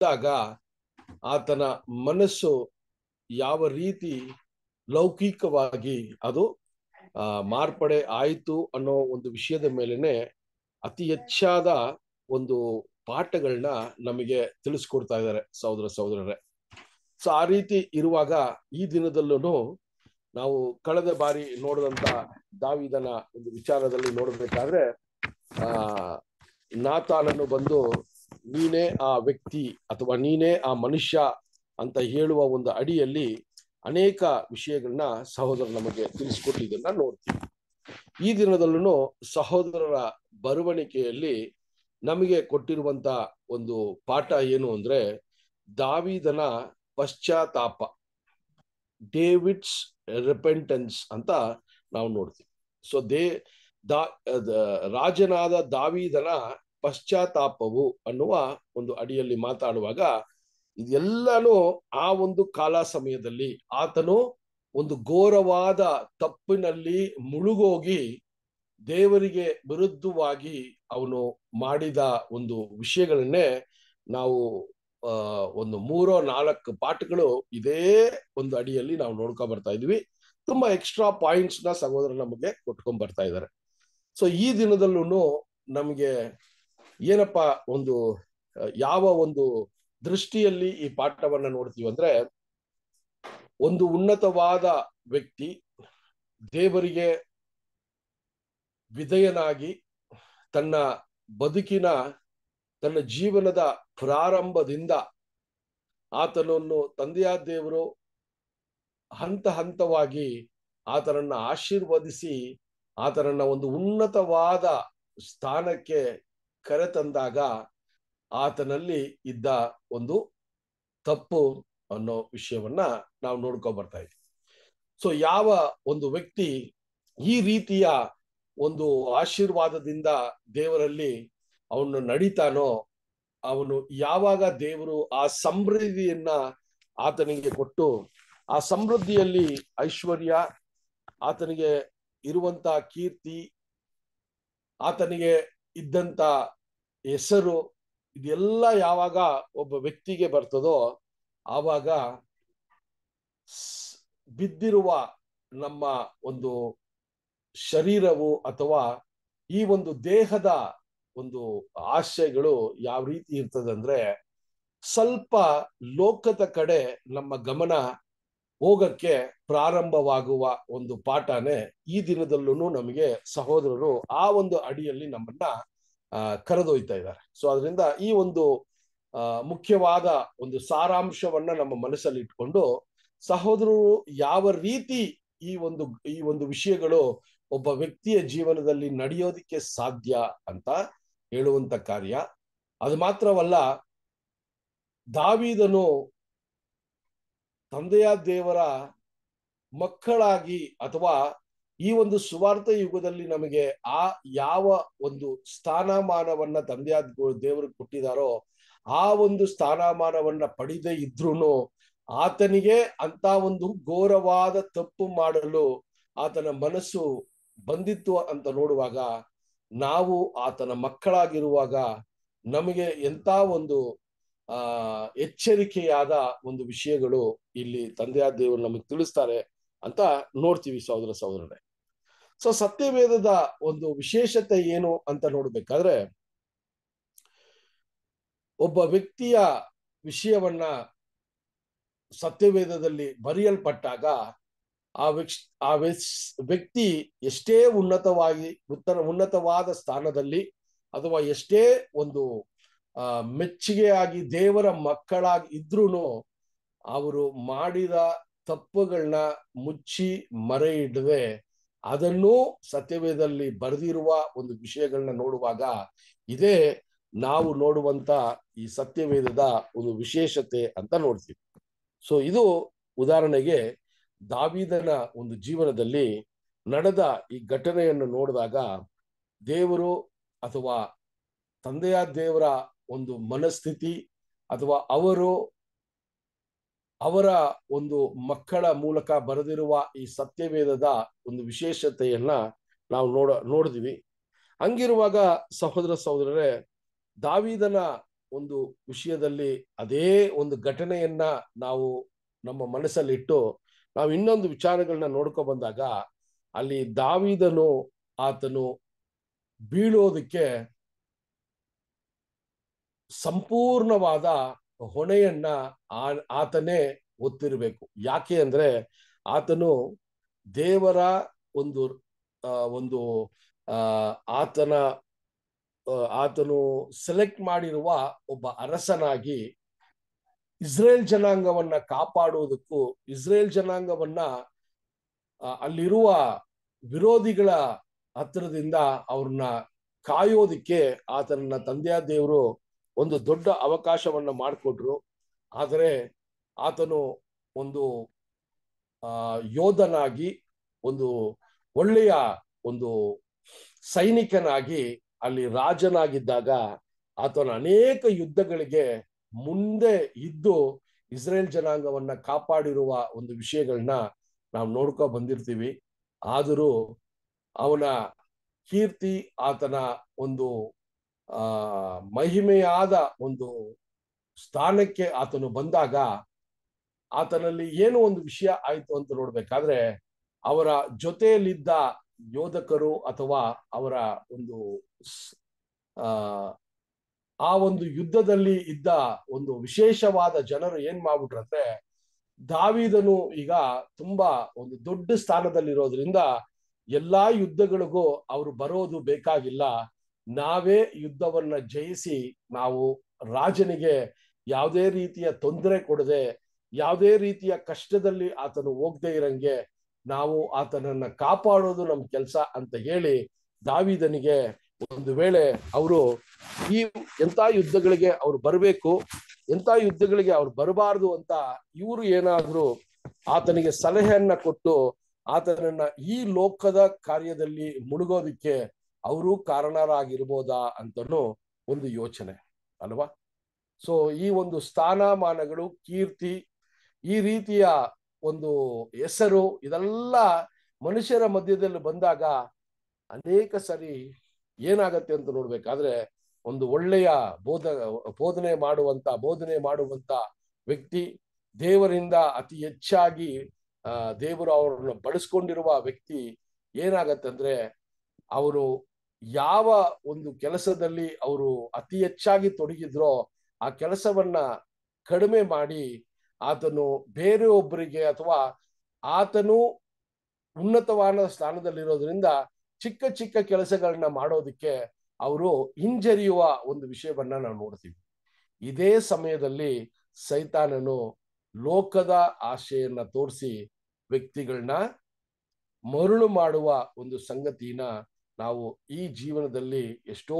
ಇದ್ದಾಗ ಆತನ ಮನಸ್ಸು ಯಾವ ರೀತಿ ಲೌಕಿಕವಾಗಿ ಅದು ಮಾರ್ಪಡೆ ಆಯಿತು ಅನ್ನೋ ಒಂದು ವಿಷಯದ ಮೇಲೆನೆ ಅತಿ ಹೆಚ್ಚಾದ ಒಂದು ಪಾಠಗಳನ್ನ ನಮಗೆ ತಿಳಿಸ್ಕೊಡ್ತಾ ಇದ್ದಾರೆ ಸಹೋದರ ಸಹೋದರರೇ ಸೊ ಆ ರೀತಿ ಇರುವಾಗ ಈ ದಿನದಲ್ಲೂ ನಾವು ಕಳೆದ ಬಾರಿ ನೋಡಿದಂತ ದಾವಿದನ ಒಂದು ವಿಚಾರದಲ್ಲಿ ನೋಡಬೇಕಾದ್ರೆ ಆ ನಾತಾನನ್ನು ಬಂದು ನೀನೇ ಆ ವ್ಯಕ್ತಿ ಅಥವಾ ನೀನೇ ಆ ಮನುಷ್ಯ ಅಂತ ಹೇಳುವ ಒಂದು ಅಡಿಯಲ್ಲಿ ಅನೇಕ ವಿಷಯಗಳನ್ನ ಸಹೋದರ ನಮಗೆ ತಿಳಿಸಿಕೊಟ್ಟಿದ್ದನ್ನ ನೋಡ್ತೀವಿ ಈ ದಿನದಲ್ಲೂ ಸಹೋದರರ ಬರವಣಿಗೆಯಲ್ಲಿ ನಮಗೆ ಕೊಟ್ಟಿರುವಂತ ಒಂದು ಪಾಠ ಏನು ಅಂದ್ರೆ ದಾವಿದನ ಪಶ್ಚಾತ್ತಾಪ ಡೇವಿಡ್ಸ್ ರಿಪೆಂಟೆನ್ಸ್ ಅಂತ ನಾವು ನೋಡ್ತೀವಿ ಸೊ ದೇ ದಾ ರಾಜನಾದ ದಾವಿದನ ಪಶ್ಚಾತ್ತಾಪವು ಅನ್ನುವ ಒಂದು ಅಡಿಯಲ್ಲಿ ಮಾತಾಡುವಾಗ ಇದೆಲ್ಲನೂ ಆ ಒಂದು ಕಾಲ ಸಮಯದಲ್ಲಿ ಆತನು ಒಂದು ಘೋರವಾದ ತಪ್ಪಿನಲ್ಲಿ ಮುಳುಗೋಗಿ ದೇವರಿಗೆ ವಿರುದ್ಧವಾಗಿ ಅವನು ಮಾಡಿದ ಒಂದು ವಿಷಯಗಳನ್ನೇ ನಾವು ಒಂದು ಮೂರೋ ನಾಲ್ಕು ಪಾಠಗಳು ಇದೇ ಒಂದು ಅಡಿಯಲ್ಲಿ ನಾವು ನೋಡ್ಕೊ ಬರ್ತಾ ಇದ್ವಿ ತುಂಬಾ ಎಕ್ಸ್ಟ್ರಾ ಪಾಯಿಂಟ್ಸ್ ನ ಸಹೋದರ ನಮಗೆ ಕೊಟ್ಕೊಂಡ್ ಬರ್ತಾ ಇದ್ದಾರೆ ಸೊ ಈ ದಿನದಲ್ಲೂ ನಮಗೆ ಏನಪ್ಪ ಒಂದು ಯಾವ ಒಂದು ದೃಷ್ಟಿಯಲ್ಲಿ ಈ ಪಾಠವನ್ನ ನೋಡ್ತೀವಿ ಅಂದ್ರೆ ಒಂದು ಉನ್ನತವಾದ ವ್ಯಕ್ತಿ ದೇವರಿಗೆ ವಿಧೇಯನಾಗಿ ತನ್ನ ಬದುಕಿನ ತನ್ನ ಜೀವನದ ಪ್ರಾರಂಭದಿಂದ ಆತನನ್ನು ತಂದೆಯ ದೇವರು ಹಂತ ಹಂತವಾಗಿ ಆತನನ್ನ ಆಶೀರ್ವದಿಸಿ ಆತನನ್ನ ಒಂದು ಉನ್ನತವಾದ ಸ್ಥಾನಕ್ಕೆ ಕರೆತಂದಾಗ ಆತನಲ್ಲಿ ಇದ್ದ ಒಂದು ತಪ್ಪು ಅನ್ನೋ ವಿಷಯವನ್ನ ನಾವು ನೋಡ್ಕೊ ಬರ್ತಾ ಇದ್ವಿ ಸೊ ಯಾವ ಒಂದು ವ್ಯಕ್ತಿ ಈ ರೀತಿಯ ಒಂದು ಆಶೀರ್ವಾದದಿಂದ ದೇವರಲ್ಲಿ ಅವನು ನಡೀತಾನೋ ಅವನು ಯಾವಾಗ ದೇವರು ಆ ಸಮೃದ್ಧಿಯನ್ನ ಆತನಿಗೆ ಕೊಟ್ಟು ಆ ಸಮೃದ್ಧಿಯಲ್ಲಿ ಐಶ್ವರ್ಯ ಆತನಿಗೆ ಇರುವಂತ ಕೀರ್ತಿ ಆತನಿಗೆ ಇದ್ದಂತ ಹೆಸರು ಇದೆಲ್ಲ ಯಾವಾಗ ಒಬ್ಬ ವ್ಯಕ್ತಿಗೆ ಬರ್ತದೋ ಆವಾಗ ಬಿದ್ದಿರುವ ನಮ್ಮ ಒಂದು ಶರೀರವು ಅಥವಾ ಈ ಒಂದು ದೇಹದ ಒಂದು ಆಶಯಗಳು ಯಾವ ರೀತಿ ಇರ್ತದಂದ್ರೆ ಸ್ವಲ್ಪ ಲೋಕದ ಕಡೆ ನಮ್ಮ ಗಮನ ಹೋಗಕ್ಕೆ ಪ್ರಾರಂಭವಾಗುವ ಒಂದು ಪಾಠನೇ ಈ ದಿನದಲ್ಲೂ ನಮಗೆ ಸಹೋದರರು ಆ ಒಂದು ಅಡಿಯಲ್ಲಿ ನಮ್ಮನ್ನ ಕರೆದೊಯ್ತಾ ಇದ್ದಾರೆ ಸೊ ಅದರಿಂದ ಈ ಒಂದು ಮುಖ್ಯವಾದ ಒಂದು ಸಾರಾಂಶವನ್ನ ನಮ್ಮ ಮನಸ್ಸಲ್ಲಿ ಇಟ್ಕೊಂಡು ಸಹೋದರರು ಯಾವ ರೀತಿ ಈ ಒಂದು ಈ ಒಂದು ವಿಷಯಗಳು ಒಬ್ಬ ವ್ಯಕ್ತಿಯ ಜೀವನದಲ್ಲಿ ನಡೆಯೋದಿಕ್ಕೆ ಸಾಧ್ಯ ಅಂತ ಹೇಳುವಂತ ಕಾರ್ಯ ಅದು ಮಾತ್ರವಲ್ಲ ದಾವಿದನು ತಂದೆಯ ದೇವರ ಮಕ್ಕಳಾಗಿ ಅಥವಾ ಈ ಒಂದು ಸುವಾರ್ಥ ಯುಗದಲ್ಲಿ ನಮಗೆ ಆ ಯಾವ ಒಂದು ಸ್ಥಾನಮಾನವನ್ನ ತಂದೆಯಾದ ದೇವರು ಕೊಟ್ಟಿದಾರೋ ಆ ಒಂದು ಸ್ಥಾನಮಾನವನ್ನ ಪಡೆದೇ ಇದ್ರು ಆತನಿಗೆ ಅಂತ ಒಂದು ಘೋರವಾದ ತಪ್ಪು ಮಾಡಲು ಆತನ ಮನಸ್ಸು ಬಂದಿತ್ತು ಅಂತ ನೋಡುವಾಗ ನಾವು ಆತನ ಮಕ್ಕಳಾಗಿರುವಾಗ ನಮಗೆ ಎಂತ ಒಂದು ಆ ಎಚ್ಚರಿಕೆಯಾದ ಒಂದು ವಿಷಯಗಳು ಇಲ್ಲಿ ತಂದೆಯಾದ ದೇವರು ನಮಗೆ ತಿಳಿಸ್ತಾರೆ ಅಂತ ನೋಡ್ತೀವಿ ಸಹೋದರ ಸಹೋದರನೇ ಸೊ ಸತ್ಯವೇದದ ಒಂದು ವಿಶೇಷತೆ ಏನು ಅಂತ ನೋಡ್ಬೇಕಾದ್ರೆ ಒಬ್ಬ ವ್ಯಕ್ತಿಯ ವಿಷಯವನ್ನ ಸತ್ಯವೇದದಲ್ಲಿ ಬರೆಯಲ್ಪಟ್ಟಾಗ ಆ ಆ ವ್ಯಕ್ತಿ ಎಷ್ಟೇ ಉನ್ನತವಾಗಿ ಉತ್ತರ ಉನ್ನತವಾದ ಸ್ಥಾನದಲ್ಲಿ ಅಥವಾ ಎಷ್ಟೇ ಒಂದು ಆ ಮೆಚ್ಚುಗೆಯಾಗಿ ದೇವರ ಮಕ್ಕಳಾಗಿ ಇದ್ರೂ ಅವರು ಮಾಡಿದ ತಪ್ಪುಗಳನ್ನ ಮುಚ್ಚಿ ಮರೆ ಇಡದೆ ಅದನ್ನು ಸತ್ಯವೇದಲ್ಲಿ ಬರೆದಿರುವ ಒಂದು ವಿಷಯಗಳನ್ನ ನೋಡುವಾಗ ಇದೇ ನಾವು ನೋಡುವಂತ ಈ ಸತ್ಯವೇದದ ಒಂದು ವಿಶೇಷತೆ ಅಂತ ನೋಡ್ತೀವಿ ಸೊ ಇದು ಉದಾಹರಣೆಗೆ ದಾವಿದನ ಒಂದು ಜೀವನದಲ್ಲಿ ನಡೆದ ಈ ಘಟನೆಯನ್ನು ನೋಡಿದಾಗ ದೇವರು ಅಥವಾ ತಂದೆಯ ದೇವರ ಒಂದು ಮನಸ್ಥಿತಿ ಅಥವಾ ಅವರು ಅವರ ಒಂದು ಮಕ್ಕಳ ಮೂಲಕ ಬರೆದಿರುವ ಈ ಸತ್ಯವೇದದ ಒಂದು ವಿಶೇಷತೆಯನ್ನ ನಾವು ನೋಡ ನೋಡಿದ್ವಿ ಹಂಗಿರುವಾಗ ಸಹೋದರ ಸಹೋದರರೇ ದಾವಿದನ ಒಂದು ವಿಷಯದಲ್ಲಿ ಅದೇ ಒಂದು ಘಟನೆಯನ್ನ ನಾವು ನಮ್ಮ ಮನಸ್ಸಲ್ಲಿಟ್ಟು ನಾವು ಇನ್ನೊಂದು ವಿಚಾರಗಳನ್ನ ನೋಡ್ಕೊ ಬಂದಾಗ ಅಲ್ಲಿ ದಾವಿದನು ಆತನು ಬೀಳೋದಕ್ಕೆ ಸಂಪೂರ್ಣವಾದ ಹೊಣೆಯನ್ನ ಆತನೇ ಒತ್ತಿರಬೇಕು ಯಾಕೆ ಅಂದ್ರೆ ಆತನು ದೇವರ ಒಂದು ಒಂದು ಆತನ ಆತನು ಸೆಲೆಕ್ಟ್ ಮಾಡಿರುವ ಒಬ್ಬ ಅರಸನಾಗಿ ಇಸ್ರೇಲ್ ಜನಾಂಗವನ್ನ ಕಾಪಾಡುವುದಕ್ಕೂ ಇಸ್ರೇಲ್ ಜನಾಂಗವನ್ನ ಅಲ್ಲಿರುವ ವಿರೋಧಿಗಳ ಹತ್ತಿರದಿಂದ ಅವ್ರನ್ನ ಕಾಯೋದಿಕ್ಕೆ ಆತನನ್ನ ತಂದೆಯ ದೇವರು ಒಂದು ದೊಡ್ಡ ಅವಕಾಶವನ್ನು ಮಾಡಿಕೊಟ್ರು ಆದರೆ ಆತನು ಒಂದು ಯೋಧನಾಗಿ ಒಂದು ಒಳ್ಳೆಯ ಒಂದು ಸೈನಿಕನಾಗಿ ಅಲ್ಲಿ ರಾಜನಾಗಿದ್ದಾಗ ಆತನ ಅನೇಕ ಯುದ್ಧಗಳಿಗೆ ಮುಂದೆ ಇದ್ದು ಇಸ್ರೇಲ್ ಜನಾಂಗವನ್ನ ಕಾಪಾಡಿರುವ ಒಂದು ವಿಷಯಗಳನ್ನ ನಾವು ನೋಡ್ಕೊ ಬಂದಿರ್ತೀವಿ ಆದರೂ ಅವನ ಕೀರ್ತಿ ಆತನ ಒಂದು ಆ ಮಹಿಮೆಯಾದ ಒಂದು ಸ್ಥಾನಕ್ಕೆ ಆತನು ಬಂದಾಗ ಆತನಲ್ಲಿ ಏನು ಒಂದು ವಿಷಯ ಆಯಿತು ಅಂತ ನೋಡ್ಬೇಕಾದ್ರೆ ಅವರ ಜೊತೆಯಲ್ಲಿದ್ದ ಯೋಧಕರು ಅಥವಾ ಅವರ ಒಂದು ಆ ಒಂದು ಯುದ್ಧದಲ್ಲಿ ಇದ್ದ ಒಂದು ವಿಶೇಷವಾದ ಜನರು ಏನ್ ಮಾಡ್ಬಿಟ್ರಂದ್ರೆ ದಾವಿದನು ಈಗ ತುಂಬಾ ಒಂದು ದೊಡ್ಡ ಸ್ಥಾನದಲ್ಲಿರೋದ್ರಿಂದ ಎಲ್ಲಾ ಯುದ್ಧಗಳಿಗೂ ಅವರು ಬರೋದು ಬೇಕಾಗಿಲ್ಲ ನಾವೇ ಯುದ್ಧವನ್ನ ಜಯಿಸಿ ನಾವು ರಾಜನಿಗೆ ಯಾವುದೇ ರೀತಿಯ ತೊಂದರೆ ಕೊಡದೆ ಯಾವುದೇ ರೀತಿಯ ಕಷ್ಟದಲ್ಲಿ ಆತನು ಹೋಗದೆ ಇರಂಗೆ ನಾವು ಆತನನ್ನ ಕಾಪಾಡೋದು ನಮ್ಮ ಕೆಲಸ ಅಂತ ಹೇಳಿ ದಾವಿದನಿಗೆ ಒಂದು ವೇಳೆ ಅವರು ಈ ಎಂಥ ಯುದ್ಧಗಳಿಗೆ ಅವ್ರು ಬರಬೇಕು ಎಂಥ ಯುದ್ಧಗಳಿಗೆ ಅವ್ರು ಬರಬಾರದು ಅಂತ ಇವರು ಏನಾದ್ರೂ ಆತನಿಗೆ ಸಲಹೆಯನ್ನ ಕೊಟ್ಟು ಆತನನ್ನ ಈ ಲೋಕದ ಕಾರ್ಯದಲ್ಲಿ ಮುಳುಗೋದಿಕ್ಕೆ ಅವರು ಕಾರಣರಾಗಿರ್ಬೋದಾ ಅಂತನೂ ಒಂದು ಯೋಚನೆ ಅಲ್ವಾ ಸೊ ಈ ಒಂದು ಸ್ಥಾನಮಾನಗಳು ಕೀರ್ತಿ ಈ ರೀತಿಯ ಒಂದು ಹೆಸರು ಇದೆಲ್ಲ ಮನುಷ್ಯರ ಮಧ್ಯದಲ್ಲಿ ಬಂದಾಗ ಅನೇಕ ಸರಿ ಏನಾಗತ್ತೆ ಅಂತ ನೋಡ್ಬೇಕಾದ್ರೆ ಒಂದು ಒಳ್ಳೆಯ ಬೋಧ ಬೋಧನೆ ಮಾಡುವಂತ ಬೋಧನೆ ಮಾಡುವಂತ ವ್ಯಕ್ತಿ ದೇವರಿಂದ ಅತಿ ಹೆಚ್ಚಾಗಿ ದೇವರು ಅವರನ್ನು ಬಳಸ್ಕೊಂಡಿರುವ ವ್ಯಕ್ತಿ ಏನಾಗತ್ತೆ ಅಂದ್ರೆ ಅವರು ಯಾವ ಒಂದು ಕೆಲಸದಲ್ಲಿ ಅವರು ಅತಿ ಹೆಚ್ಚಾಗಿ ತೊಡಗಿದ್ರೋ ಆ ಕೆಲಸವನ್ನ ಕಡಿಮೆ ಮಾಡಿ ಆತನು ಬೇರೆ ಒಬ್ಬರಿಗೆ ಅಥವಾ ಆತನು ಉನ್ನತವಾದ ಸ್ಥಾನದಲ್ಲಿರೋದ್ರಿಂದ ಚಿಕ್ಕ ಚಿಕ್ಕ ಕೆಲಸಗಳನ್ನ ಮಾಡೋದಕ್ಕೆ ಅವರು ಹಿಂಜರಿಯುವ ಒಂದು ವಿಷಯವನ್ನ ನಾವು ನೋಡ್ತೀವಿ ಇದೇ ಸಮಯದಲ್ಲಿ ಸೈತಾನನು ಲೋಕದ ಆಶೆಯನ್ನ ತೋರಿಸಿ ವ್ಯಕ್ತಿಗಳನ್ನ ಮರುಳು ಮಾಡುವ ಒಂದು ಸಂಗತಿನ ನಾವು ಈ ಜೀವನದಲ್ಲಿ ಎಷ್ಟೋ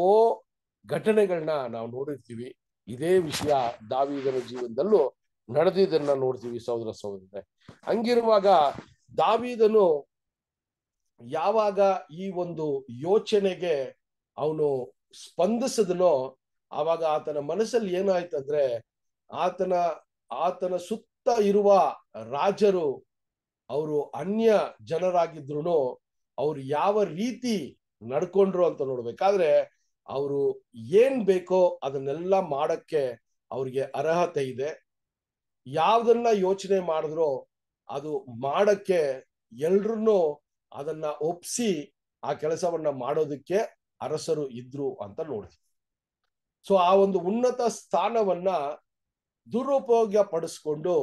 ಘಟನೆಗಳನ್ನ ನಾವು ನೋಡಿರ್ತೀವಿ ಇದೇ ವಿಷಯ ದಾವಿದನ ಜೀವನದಲ್ಲೂ ನಡೆದಿದ್ದನ್ನ ನೋಡ್ತೀವಿ ಸಹೋದರ ಸಹೋದರ ಹಂಗಿರುವಾಗ ದಾವಿದನು ಯಾವಾಗ ಈ ಒಂದು ಯೋಚನೆಗೆ ಅವನು ಸ್ಪಂದಿಸಿದನೋ ಆವಾಗ ಆತನ ಮನಸ್ಸಲ್ಲಿ ಏನಾಯ್ತಂದ್ರೆ ಆತನ ಆತನ ಸುತ್ತ ಇರುವ ರಾಜರು ಅವರು ಅನ್ಯ ಜನರಾಗಿದ್ರು ಅವ್ರು ಯಾವ ರೀತಿ ನಡ್ಕೊಂಡ್ರು ಅಂತ ನೋಡ್ಬೇಕಾದ್ರೆ ಅವರು ಏನ್ ಬೇಕೋ ಅದನ್ನೆಲ್ಲ ಮಾಡಕ್ಕೆ ಅವ್ರಿಗೆ ಅರ್ಹತೆ ಇದೆ ಯಾವ್ದನ್ನ ಯೋಚನೆ ಮಾಡಿದ್ರು ಅದು ಮಾಡಕ್ಕೆ ಎಲ್ರೂನು ಅದನ್ನ ಒಪ್ಸಿ ಆ ಕೆಲಸವನ್ನ ಮಾಡೋದಕ್ಕೆ ಅರಸರು ಇದ್ರು ಅಂತ ನೋಡಿದ್ವಿ ಸೊ ಆ ಒಂದು ಉನ್ನತ ಸ್ಥಾನವನ್ನ ದುರುಪಯೋಗ ಪಡಿಸ್ಕೊಂಡು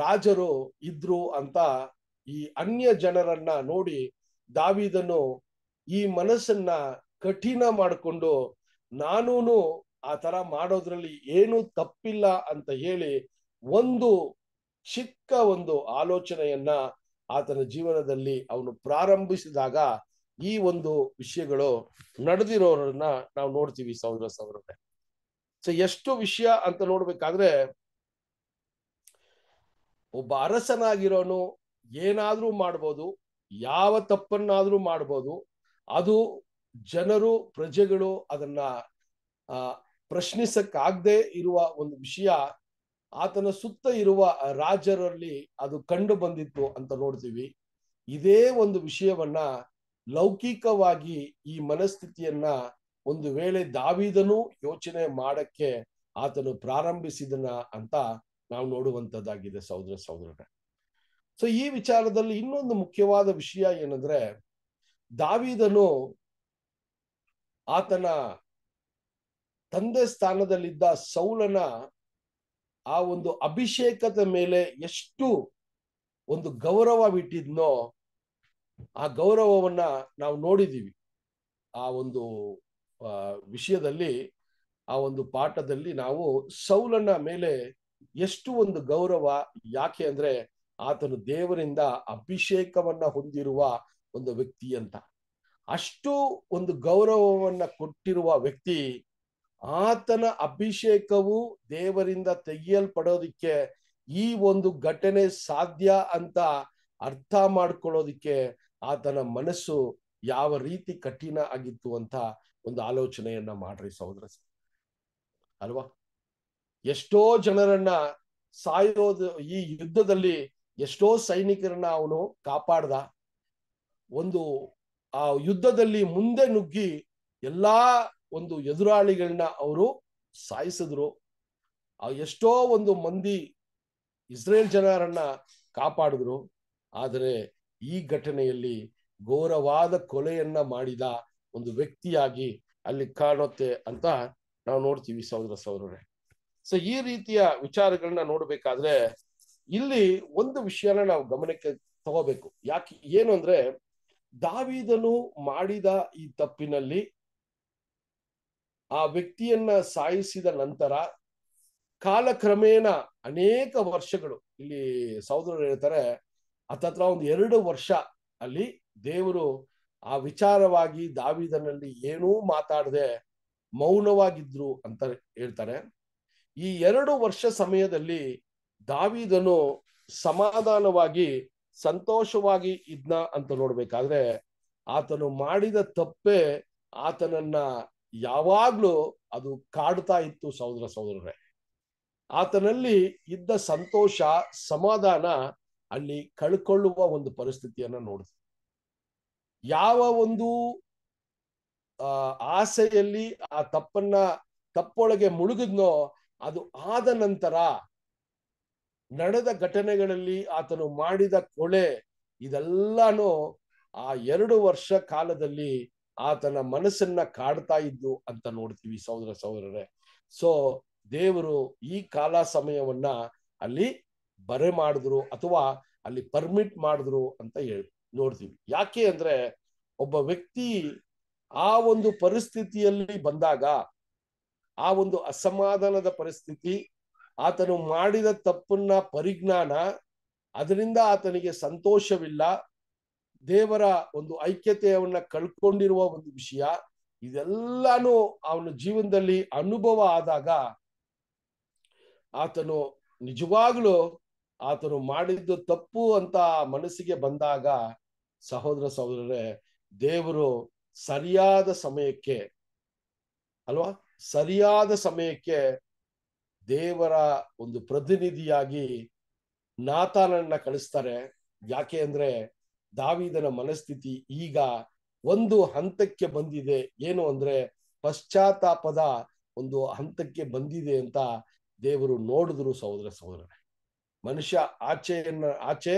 ರಾಜರು ಇದ್ರು ಅಂತ ಈ ಅನ್ಯ ಜನರನ್ನ ನೋಡಿ ದಾವಿದನು ಈ ಮನಸ್ಸನ್ನ ಕಠಿಣ ಮಾಡಿಕೊಂಡು ನಾನೂನು ಆ ತರ ಮಾಡೋದ್ರಲ್ಲಿ ಏನು ತಪ್ಪಿಲ್ಲ ಅಂತ ಹೇಳಿ ಒಂದು ಚಿಕ್ಕ ಒಂದು ಆಲೋಚನೆಯನ್ನ ಆತನ ಜೀವನದಲ್ಲಿ ಅವನು ಪ್ರಾರಂಭಿಸಿದಾಗ ಈ ಒಂದು ವಿಷಯಗಳು ನಡೆದಿರೋರನ್ನ ನಾವು ನೋಡ್ತೀವಿ ಸಹೋದರ ಸಹೋದರನೇ ಸೊ ಎಷ್ಟು ವಿಷಯ ಅಂತ ನೋಡ್ಬೇಕಾದ್ರೆ ಒಬ್ಬ ಅರಸನಾಗಿರೋನು ಏನಾದ್ರೂ ಮಾಡ್ಬೋದು ಯಾವ ತಪ್ಪನ್ನಾದ್ರೂ ಮಾಡ್ಬೋದು ಅದು ಜನರು ಪ್ರಜೆಗಳು ಅದನ್ನ ಆ ಇರುವ ಒಂದು ವಿಷಯ ಆತನ ಸುತ್ತ ಇರುವ ರಾಜರಲ್ಲಿ ಅದು ಕಂಡು ಬಂದಿತ್ತು ಅಂತ ನೋಡ್ತೀವಿ ಇದೇ ಒಂದು ವಿಷಯವನ್ನ ಲೌಕಿಕವಾಗಿ ಈ ಮನಸ್ಥಿತಿಯನ್ನ ಒಂದು ವೇಳೆ ದಾವಿದನು ಯೋಚನೆ ಮಾಡಕ್ಕೆ ಆತನು ಪ್ರಾರಂಭಿಸಿದನ ಅಂತ ನಾವು ನೋಡುವಂತದ್ದಾಗಿದೆ ಸಹೋದರ ಸಹೋದರ ಸೊ ಈ ವಿಚಾರದಲ್ಲಿ ಇನ್ನೊಂದು ಮುಖ್ಯವಾದ ವಿಷಯ ಏನಂದ್ರೆ ದಾವಿದನು ಆತನ ತಂದೆ ಸ್ಥಾನದಲ್ಲಿದ್ದ ಸೌಲನ ಆ ಒಂದು ಅಭಿಷೇಕದ ಮೇಲೆ ಎಷ್ಟು ಒಂದು ಗೌರವ ಬಿಟ್ಟಿದ್ನೋ ಆ ಗೌರವವನ್ನ ನಾವು ನೋಡಿದೀವಿ ಆ ಒಂದು ವಿಷಯದಲ್ಲಿ ಆ ಒಂದು ಪಾಠದಲ್ಲಿ ನಾವು ಸೌಲನ ಮೇಲೆ ಎಷ್ಟು ಒಂದು ಗೌರವ ಯಾಕೆ ಅಂದ್ರೆ ಆತನು ದೇವರಿಂದ ಅಭಿಷೇಕವನ್ನ ಹೊಂದಿರುವ ಒಂದು ವ್ಯಕ್ತಿ ಅಂತ ಅಷ್ಟು ಒಂದು ಗೌರವವನ್ನ ಕೊಟ್ಟಿರುವ ವ್ಯಕ್ತಿ ಆತನ ಅಭಿಷೇಕವು ದೇವರಿಂದ ತೆಗೆಯಲ್ಪಡೋದಿಕ್ಕೆ ಈ ಒಂದು ಘಟನೆ ಸಾಧ್ಯ ಅಂತ ಅರ್ಥ ಮಾಡ್ಕೊಳ್ಳೋದಿಕ್ಕೆ ಆತನ ಮನಸ್ಸು ಯಾವ ರೀತಿ ಕಠಿಣ ಆಗಿತ್ತು ಅಂತ ಒಂದು ಆಲೋಚನೆಯನ್ನ ಮಾಡ್ರಿ ಸಹೋದರ ಅಲ್ವಾ ಎಷ್ಟೋ ಜನರನ್ನ ಸಾಯೋದು ಈ ಯುದ್ಧದಲ್ಲಿ ಎಷ್ಟೋ ಸೈನಿಕರನ್ನ ಅವನು ಕಾಪಾಡ್ದ ಒಂದು ಆ ಯುದ್ಧದಲ್ಲಿ ಮುಂದೆ ನುಗ್ಗಿ ಎಲ್ಲಾ ಒಂದು ಎದುರಾಳಿಗಳನ್ನ ಅವರು ಸಾಯಿಸಿದ್ರು ಆ ಎಷ್ಟೋ ಒಂದು ಮಂದಿ ಇಸ್ರೇಲ್ ಜನರನ್ನ ಕಾಪಾಡಿದ್ರು ಆದರೆ ಈ ಘಟನೆಯಲ್ಲಿ ಘೋರವಾದ ಕೊಲೆಯನ್ನ ಮಾಡಿದ ಒಂದು ವ್ಯಕ್ತಿಯಾಗಿ ಅಲ್ಲಿ ಕಾಣುತ್ತೆ ಅಂತ ನಾವು ನೋಡ್ತೀವಿ ಸಹೋದರ ಸಹೋದರೇ ಸೊ ಈ ರೀತಿಯ ವಿಚಾರಗಳನ್ನ ನೋಡ್ಬೇಕಾದ್ರೆ ಇಲ್ಲಿ ಒಂದು ವಿಷಯನ ನಾವು ಗಮನಕ್ಕೆ ತಗೋಬೇಕು ಯಾಕೆ ಏನು ಅಂದ್ರೆ ದಾವಿದನು ಮಾಡಿದ ಈ ತಪ್ಪಿನಲ್ಲಿ ಆ ವ್ಯಕ್ತಿಯನ್ನ ಸಾಯಿಸಿದ ನಂತರ ಕಾಲಕ್ರಮೇಣ ಅನೇಕ ವರ್ಷಗಳು ಇಲ್ಲಿ ಸಹೋದರರು ಹೇಳ್ತಾರೆ ಹತ್ತತ್ರ ಒಂದು ಎರಡು ವರ್ಷ ಅಲ್ಲಿ ದೇವರು ಆ ವಿಚಾರವಾಗಿ ದಾವಿದನಲ್ಲಿ ಏನೂ ಮಾತಾಡದೆ ಮೌನವಾಗಿದ್ರು ಅಂತ ಹೇಳ್ತಾರೆ ಈ ಎರಡು ವರ್ಷ ಸಮಯದಲ್ಲಿ ದಾವಿದನು ಸಮಾಧಾನವಾಗಿ ಸಂತೋಷವಾಗಿ ಇದ್ನ ಅಂತ ನೋಡ್ಬೇಕಾದ್ರೆ ಆತನು ಮಾಡಿದ ತಪ್ಪೇ ಆತನನ್ನ ಯಾವಾಗ್ಲೂ ಅದು ಕಾಡ್ತಾ ಇತ್ತು ಸಹೋದರ ಸಹೋದರರೇ ಆತನಲ್ಲಿ ಇದ್ದ ಸಂತೋಷ ಸಮಾಧಾನ ಅಲ್ಲಿ ಕಳ್ಕೊಳ್ಳುವ ಒಂದು ಪರಿಸ್ಥಿತಿಯನ್ನ ನೋಡಿದ್ವಿ ಯಾವ ಒಂದು ಆ ಆಸೆಯಲ್ಲಿ ಆ ತಪ್ಪನ್ನ ತಪ್ಪೊಳಗೆ ಮುಳುಗಿದ್ನೋ ಅದು ಆದ ನಂತರ ನಡೆದ ಘಟನೆಗಳಲ್ಲಿ ಆತನು ಮಾಡಿದ ಕೊಳೆ ಇದೆಲ್ಲಾನು ಆ ಎರಡು ವರ್ಷ ಕಾಲದಲ್ಲಿ ಆತನ ಮನಸ್ಸನ್ನ ಕಾಡ್ತಾ ಇದ್ದು ಅಂತ ನೋಡ್ತೀವಿ ಸಹೋದರ ಸಹೋದರರೇ ಸೊ ದೇವರು ಈ ಕಾಲ ಸಮಯವನ್ನ ಅಲ್ಲಿ ಬರೆ ಮಾಡಿದ್ರು ಅಥವಾ ಅಲ್ಲಿ ಪರ್ಮಿಟ್ ಮಾಡಿದ್ರು ಅಂತ ಹೇಳಿ ನೋಡ್ತೀವಿ ಯಾಕೆ ಅಂದ್ರೆ ಒಬ್ಬ ವ್ಯಕ್ತಿ ಆ ಒಂದು ಪರಿಸ್ಥಿತಿಯಲ್ಲಿ ಬಂದಾಗ ಆ ಒಂದು ಅಸಮಾಧಾನದ ಪರಿಸ್ಥಿತಿ ಆತನು ಮಾಡಿದ ತಪ್ಪನ್ನ ಪರಿಜ್ಞಾನ ಅದರಿಂದ ಆತನಿಗೆ ಸಂತೋಷವಿಲ್ಲ ದೇವರ ಒಂದು ಐಕ್ಯತೆಯವನ್ನ ಕಳ್ಕೊಂಡಿರುವ ಒಂದು ವಿಷಯ ಇದೆಲ್ಲಾನು ಅವನ ಜೀವನದಲ್ಲಿ ಅನುಭವ ಆದಾಗ ಆತನು ನಿಜವಾಗ್ಲು ಆತನು ಮಾಡಿದ್ದು ತಪ್ಪು ಅಂತ ಮನಸ್ಸಿಗೆ ಬಂದಾಗ ಸಹೋದರ ಸಹೋದರರೇ ದೇವರು ಸರಿಯಾದ ಸಮಯಕ್ಕೆ ಅಲ್ವಾ ಸರಿಯಾದ ಸಮಯಕ್ಕೆ ದೇವರ ಒಂದು ಪ್ರತಿನಿಧಿಯಾಗಿ ನಾತಾನನ್ನ ಕಳಿಸ್ತಾರೆ ಯಾಕೆ ಅಂದ್ರೆ ದಾವಿದನ ಮನಸ್ಥಿತಿ ಈಗ ಒಂದು ಹಂತಕ್ಕೆ ಬಂದಿದೆ ಏನು ಅಂದ್ರೆ ಪಶ್ಚಾತ್ತಾಪದ ಒಂದು ಹಂತಕ್ಕೆ ಬಂದಿದೆ ಅಂತ ದೇವರು ನೋಡಿದ್ರು ಸಹೋದರ ಸಹೋದರ ಮನುಷ್ಯ ಆಚೆಯನ್ನ ಆಚೆ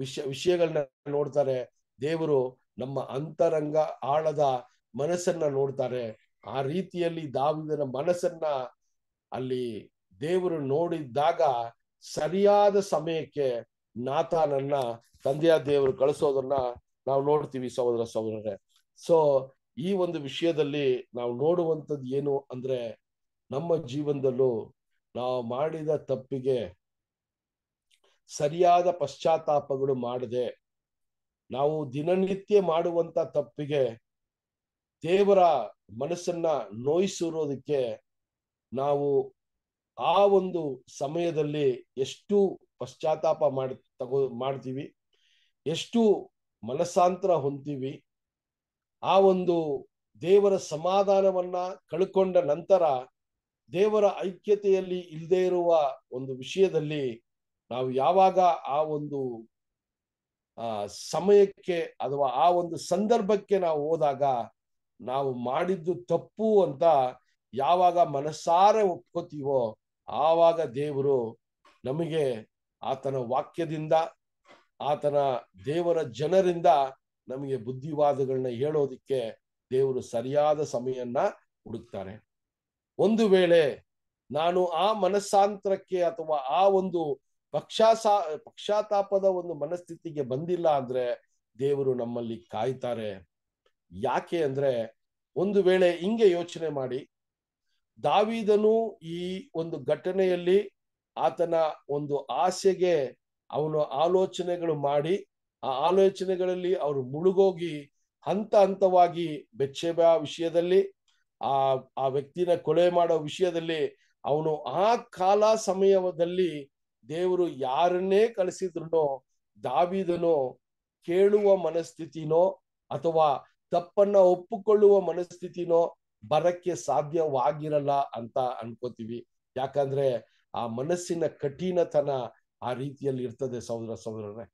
ವಿಷಯ ವಿಷಯಗಳನ್ನ ನೋಡ್ತಾರೆ ದೇವರು ನಮ್ಮ ಅಂತರಂಗ ಆಳದ ಮನಸ್ಸನ್ನ ನೋಡ್ತಾರೆ ಆ ರೀತಿಯಲ್ಲಿ ದಾವಿದನ ಮನಸ್ಸನ್ನ ಅಲ್ಲಿ ದೇವರು ನೋಡಿದ್ದಾಗ ಸರಿಯಾದ ಸಮಯಕ್ಕೆ ನಾತಾನನ್ನ ತಂದೆಯ ದೇವರು ಕಳಿಸೋದನ್ನ ನಾವು ನೋಡ್ತೀವಿ ಸಹೋದರ ಸಹೋದರರೇ ಸೊ ಈ ಒಂದು ವಿಷಯದಲ್ಲಿ ನಾವು ನೋಡುವಂಥದ್ದು ಏನು ಅಂದ್ರೆ ನಮ್ಮ ಜೀವನದಲ್ಲೂ ನಾವು ಮಾಡಿದ ತಪ್ಪಿಗೆ ಸರಿಯಾದ ಪಶ್ಚಾತ್ತಾಪಗಳು ಮಾಡದೆ ನಾವು ದಿನನಿತ್ಯ ಮಾಡುವಂತ ತಪ್ಪಿಗೆ ದೇವರ ಮನಸ್ಸನ್ನ ನೋಯಿಸಿರೋದಕ್ಕೆ ನಾವು ಆ ಒಂದು ಸಮಯದಲ್ಲಿ ಎಷ್ಟು ಪಶ್ಚಾತ್ತಾಪ ಮಾಡ್ ತಗೋ ಮಾಡ್ತೀವಿ ಎಷ್ಟು ಮನಸ್ಸಾಂತರ ಹೊಂತೀವಿ ಆ ಒಂದು ದೇವರ ಸಮಾಧಾನವನ್ನ ಕಳ್ಕೊಂಡ ನಂತರ ದೇವರ ಐಕ್ಯತೆಯಲ್ಲಿ ಇಲ್ಲದೆ ಇರುವ ಒಂದು ವಿಷಯದಲ್ಲಿ ನಾವು ಯಾವಾಗ ಆ ಒಂದು ಆ ಸಮಯಕ್ಕೆ ಅಥವಾ ಆ ಒಂದು ಸಂದರ್ಭಕ್ಕೆ ನಾವು ಹೋದಾಗ ನಾವು ಮಾಡಿದ್ದು ತಪ್ಪು ಅಂತ ಯಾವಾಗ ಮನಸ್ಸಾರೆ ಒಪ್ಕೋತೀವೋ ಆವಾಗ ದೇವರು ನಮಗೆ ಆತನ ವಾಕ್ಯದಿಂದ ಆತನ ದೇವರ ಜನರಿಂದ ನಮಗೆ ಬುದ್ಧಿವಾದಗಳನ್ನ ಹೇಳೋದಿಕ್ಕೆ ದೇವರು ಸರಿಯಾದ ಸಮಯನ್ನ ಹುಡುಕ್ತಾರೆ ಒಂದು ವೇಳೆ ನಾನು ಆ ಮನಸ್ಸಾಂತರಕ್ಕೆ ಅಥವಾ ಆ ಒಂದು ಪಕ್ಷಾಸಾ ಪಕ್ಷಾತಾಪದ ಒಂದು ಮನಸ್ಥಿತಿಗೆ ಬಂದಿಲ್ಲ ಅಂದ್ರೆ ದೇವರು ನಮ್ಮಲ್ಲಿ ಕಾಯ್ತಾರೆ ಯಾಕೆ ಅಂದ್ರೆ ಒಂದು ವೇಳೆ ಹಿಂಗೆ ಯೋಚನೆ ಮಾಡಿ ದಾವಿದನು ಈ ಒಂದು ಘಟನೆಯಲ್ಲಿ ಆತನ ಒಂದು ಆಸೆಗೆ ಅವನು ಆಲೋಚನೆಗಳು ಮಾಡಿ ಆ ಆಲೋಚನೆಗಳಲ್ಲಿ ಅವರು ಮುಳುಗೋಗಿ ಹಂತ ಹಂತವಾಗಿ ಬೆಚ್ಚೆಬ ವಿಷಯದಲ್ಲಿ ಆ ಆ ವ್ಯಕ್ತಿನ ಕೊಲೆ ಮಾಡೋ ವಿಷಯದಲ್ಲಿ ಅವನು ಆ ಕಾಲ ಸಮಯದಲ್ಲಿ ದೇವರು ಯಾರನ್ನೇ ಕಳಿಸಿದ್ರು ದಾವಿದನು ಕೇಳುವ ಮನಸ್ಥಿತಿನೋ ಅಥವಾ ತಪ್ಪನ್ನ ಒಪ್ಪಿಕೊಳ್ಳುವ ಮನಸ್ಥಿತಿನೋ ಬರಕ್ಕೆ ಸಾಧ್ಯವಾಗಿರಲ್ಲ ಅಂತ ಅನ್ಕೋತೀವಿ ಯಾಕಂದ್ರೆ ಆ ಮನಸ್ಸಿನ ಕಠಿಣತನ ಆ ರೀತಿಯಲ್ಲಿ ಇರ್ತದೆ ಸಹೋದರ ಸಹೋದರರೇ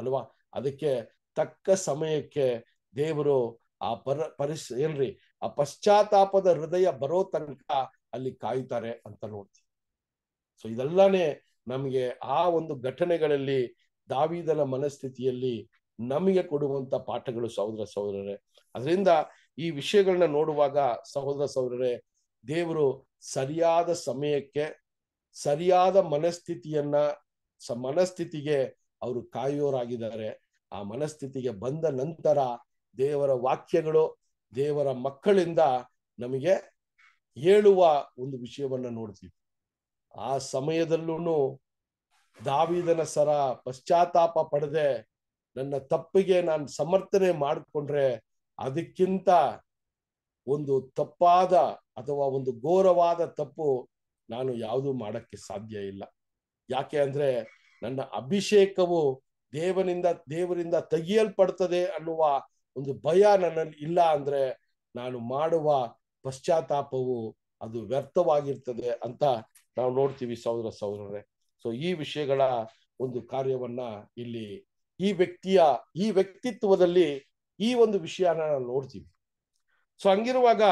ಅಲ್ವಾ ಅದಕ್ಕೆ ತಕ್ಕ ಸಮಯಕ್ಕೆ ದೇವರು ಆ ಪರ ಪರಿಸ್ ಏನ್ರಿ ಆ ಪಶ್ಚಾತ್ತಾಪದ ಹೃದಯ ಬರೋ ತನಕ ಅಲ್ಲಿ ಕಾಯ್ತಾರೆ ಅಂತ ನೋಡ್ತೀವಿ ಸೊ ಇದೆಲ್ಲಾನೇ ನಮಗೆ ಆ ಒಂದು ಘಟನೆಗಳಲ್ಲಿ ದಾವಿದನ ಮನಸ್ಥಿತಿಯಲ್ಲಿ ನಮಗೆ ಕೊಡುವಂತ ಪಾಠಗಳು ಸಹೋದರ ಸಹೋದರರೇ ಅದರಿಂದ ಈ ವಿಷಯಗಳನ್ನ ನೋಡುವಾಗ ಸಹೋದರ ಸಹೋದರರೇ ದೇವರು ಸರಿಯಾದ ಸಮಯಕ್ಕೆ ಸರಿಯಾದ ಮನಸ್ಥಿತಿಯನ್ನ ಮನಸ್ಥಿತಿಗೆ ಅವರು ಕಾಯೋರಾಗಿದ್ದಾರೆ ಆ ಮನಸ್ಥಿತಿಗೆ ಬಂದ ನಂತರ ದೇವರ ವಾಕ್ಯಗಳು ದೇವರ ಮಕ್ಕಳಿಂದ ನಮಗೆ ಹೇಳುವ ಒಂದು ವಿಷಯವನ್ನ ನೋಡ್ತೀವಿ ಆ ಸಮಯದಲ್ಲೂ ದಾವಿದನ ಸರ ಪಶ್ಚಾತ್ತಾಪ ಪಡೆದೆ ನನ್ನ ತಪ್ಪಿಗೆ ನಾನು ಸಮರ್ಥನೆ ಮಾಡಿಕೊಂಡ್ರೆ ಅದಕ್ಕಿಂತ ಒಂದು ತಪ್ಪಾದ ಅಥವಾ ಒಂದು ಘೋರವಾದ ತಪ್ಪು ನಾನು ಯಾವುದೂ ಮಾಡೋಕ್ಕೆ ಸಾಧ್ಯ ಇಲ್ಲ ಯಾಕೆ ಅಂದ್ರೆ ನನ್ನ ಅಭಿಷೇಕವು ದೇವನಿಂದ ದೇವರಿಂದ ತೆಗೆಯಲ್ಪಡ್ತದೆ ಅನ್ನುವ ಒಂದು ಭಯ ನನ್ನಲ್ಲಿ ಇಲ್ಲ ಅಂದ್ರೆ ನಾನು ಮಾಡುವ ಪಶ್ಚಾತ್ತಾಪವು ಅದು ವ್ಯರ್ಥವಾಗಿರ್ತದೆ ಅಂತ ನಾವು ನೋಡ್ತೀವಿ ಸಹೋದರ ಸಹೋದರರೇ ಸೊ ಈ ವಿಷಯಗಳ ಒಂದು ಕಾರ್ಯವನ್ನ ಇಲ್ಲಿ ಈ ವ್ಯಕ್ತಿಯ ಈ ವ್ಯಕ್ತಿತ್ವದಲ್ಲಿ ಈ ಒಂದು ವಿಷಯನ ನಾವು ನೋಡ್ತೀವಿ ಸೊ ಹಂಗಿರುವಾಗ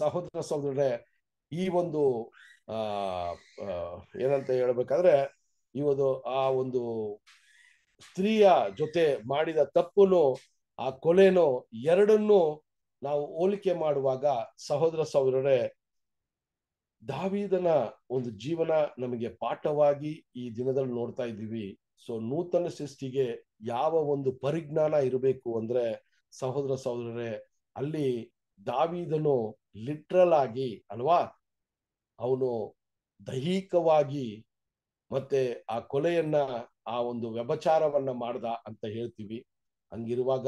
ಸಹೋದರ ಸಹೋದರೇ ಈ ಒಂದು ಆ ಏನಂತ ಹೇಳ್ಬೇಕಾದ್ರೆ ಈ ಒಂದು ಆ ಒಂದು ಸ್ತ್ರೀಯ ಜೊತೆ ಮಾಡಿದ ತಪ್ಪುನು ಆ ಕೊಲೆನೋ ಎರಡನ್ನೂ ನಾವು ಹೋಲಿಕೆ ಮಾಡುವಾಗ ಸಹೋದರ ಸಹೋದರರೇ ದಾವಿದನ ಒಂದು ಜೀವನ ನಮಗೆ ಪಾಠವಾಗಿ ಈ ದಿನದಲ್ಲಿ ನೋಡ್ತಾ ಇದ್ದೀವಿ ಸೊ ನೂತನ ಸೃಷ್ಟಿಗೆ ಯಾವ ಒಂದು ಪರಿಜ್ಞಾನ ಇರಬೇಕು ಅಂದ್ರೆ ಸಹೋದರ ಸಹೋದರರೇ ಅಲ್ಲಿ ದಾವಿದನು ಲಿಟ್ರಲ್ ಆಗಿ ಅಲ್ವಾ ಅವನು ದೈಹಿಕವಾಗಿ ಮತ್ತೆ ಆ ಕೊಲೆಯನ್ನ ಆ ಒಂದು ವ್ಯಭಚಾರವನ್ನ ಮಾಡ್ದ ಅಂತ ಹೇಳ್ತೀವಿ ಹಂಗಿರುವಾಗ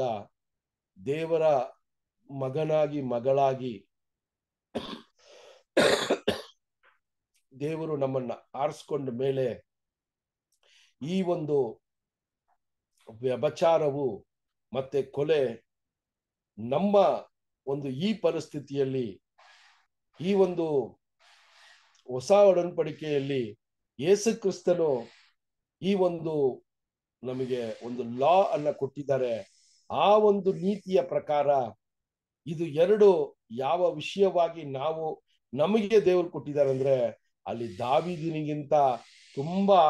ದೇವರ ಮಗನಾಗಿ ಮಗಳಾಗಿ ದೇವರು ನಮ್ಮನ್ನ ಆರಿಸ್ಕೊಂಡ ಮೇಲೆ ಈ ಒಂದು ವ್ಯಭಚಾರವು ಮತ್ತೆ ಕೊಲೆ ನಮ್ಮ ಒಂದು ಈ ಪರಿಸ್ಥಿತಿಯಲ್ಲಿ ಈ ಒಂದು ಹೊಸ ಒಡನ್ಪಡಿಕೆಯಲ್ಲಿ ಯೇಸು ಕ್ರಿಸ್ತನು ಈ ಒಂದು ನಮಗೆ ಒಂದು ಲಾ ಅನ್ನ ಕೊಟ್ಟಿದ್ದಾರೆ ಆ ಒಂದು ನೀತಿಯ ಪ್ರಕಾರ ಇದು ಎರಡು ಯಾವ ವಿಷಯವಾಗಿ ನಾವು ನಮಗೆ ದೇವರು ಕೊಟ್ಟಿದ್ದಾರೆ ಅಂದ್ರೆ ಅಲ್ಲಿ ದಾವಿದಿನಿಗಿಂತ ತುಂಬಾ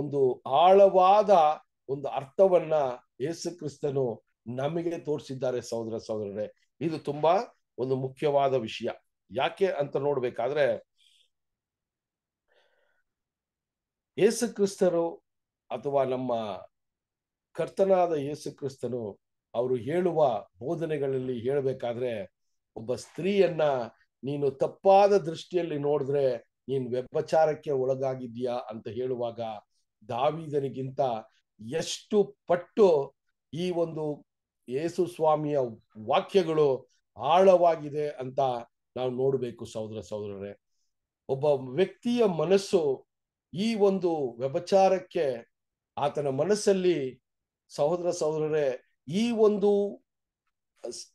ಒಂದು ಆಳವಾದ ಒಂದು ಅರ್ಥವನ್ನ ಯೇಸು ಕ್ರಿಸ್ತನು ನಮಗೆ ತೋರಿಸಿದ್ದಾರೆ ಸಹೋದರ ಸಹೋದರರೇ ಇದು ತುಂಬಾ ಒಂದು ಮುಖ್ಯವಾದ ವಿಷಯ ಯಾಕೆ ಅಂತ ನೋಡ್ಬೇಕಾದ್ರೆ ಏಸು ಕ್ರಿಸ್ತರು ಅಥವಾ ನಮ್ಮ ಕರ್ತನಾದ ಯೇಸು ಕ್ರಿಸ್ತನು ಅವರು ಹೇಳುವ ಬೋಧನೆಗಳಲ್ಲಿ ಹೇಳಬೇಕಾದ್ರೆ ಒಬ್ಬ ಸ್ತ್ರೀಯನ್ನ ನೀನು ತಪ್ಪಾದ ದೃಷ್ಟಿಯಲ್ಲಿ ನೋಡಿದ್ರೆ ನೀನ್ ವ್ಯಭಚಾರಕ್ಕೆ ಒಳಗಾಗಿದ್ಯಾ ಅಂತ ಹೇಳುವಾಗ ದಾವಿದನಿಗಿಂತ ಎಷ್ಟು ಪಟ್ಟು ಈ ಒಂದು ಯೇಸು ಸ್ವಾಮಿಯ ವಾಕ್ಯಗಳು ಆಳವಾಗಿದೆ ಅಂತ ನಾವು ನೋಡಬೇಕು ಸಹೋದರ ಸಹೋದರರೇ ಒಬ್ಬ ವ್ಯಕ್ತಿಯ ಮನಸ್ಸು ಈ ಒಂದು ವ್ಯಭಚಾರಕ್ಕೆ ಆತನ ಮನಸ್ಸಲ್ಲಿ ಸಹೋದರ ಸಹೋದರರೇ ಈ ಒಂದು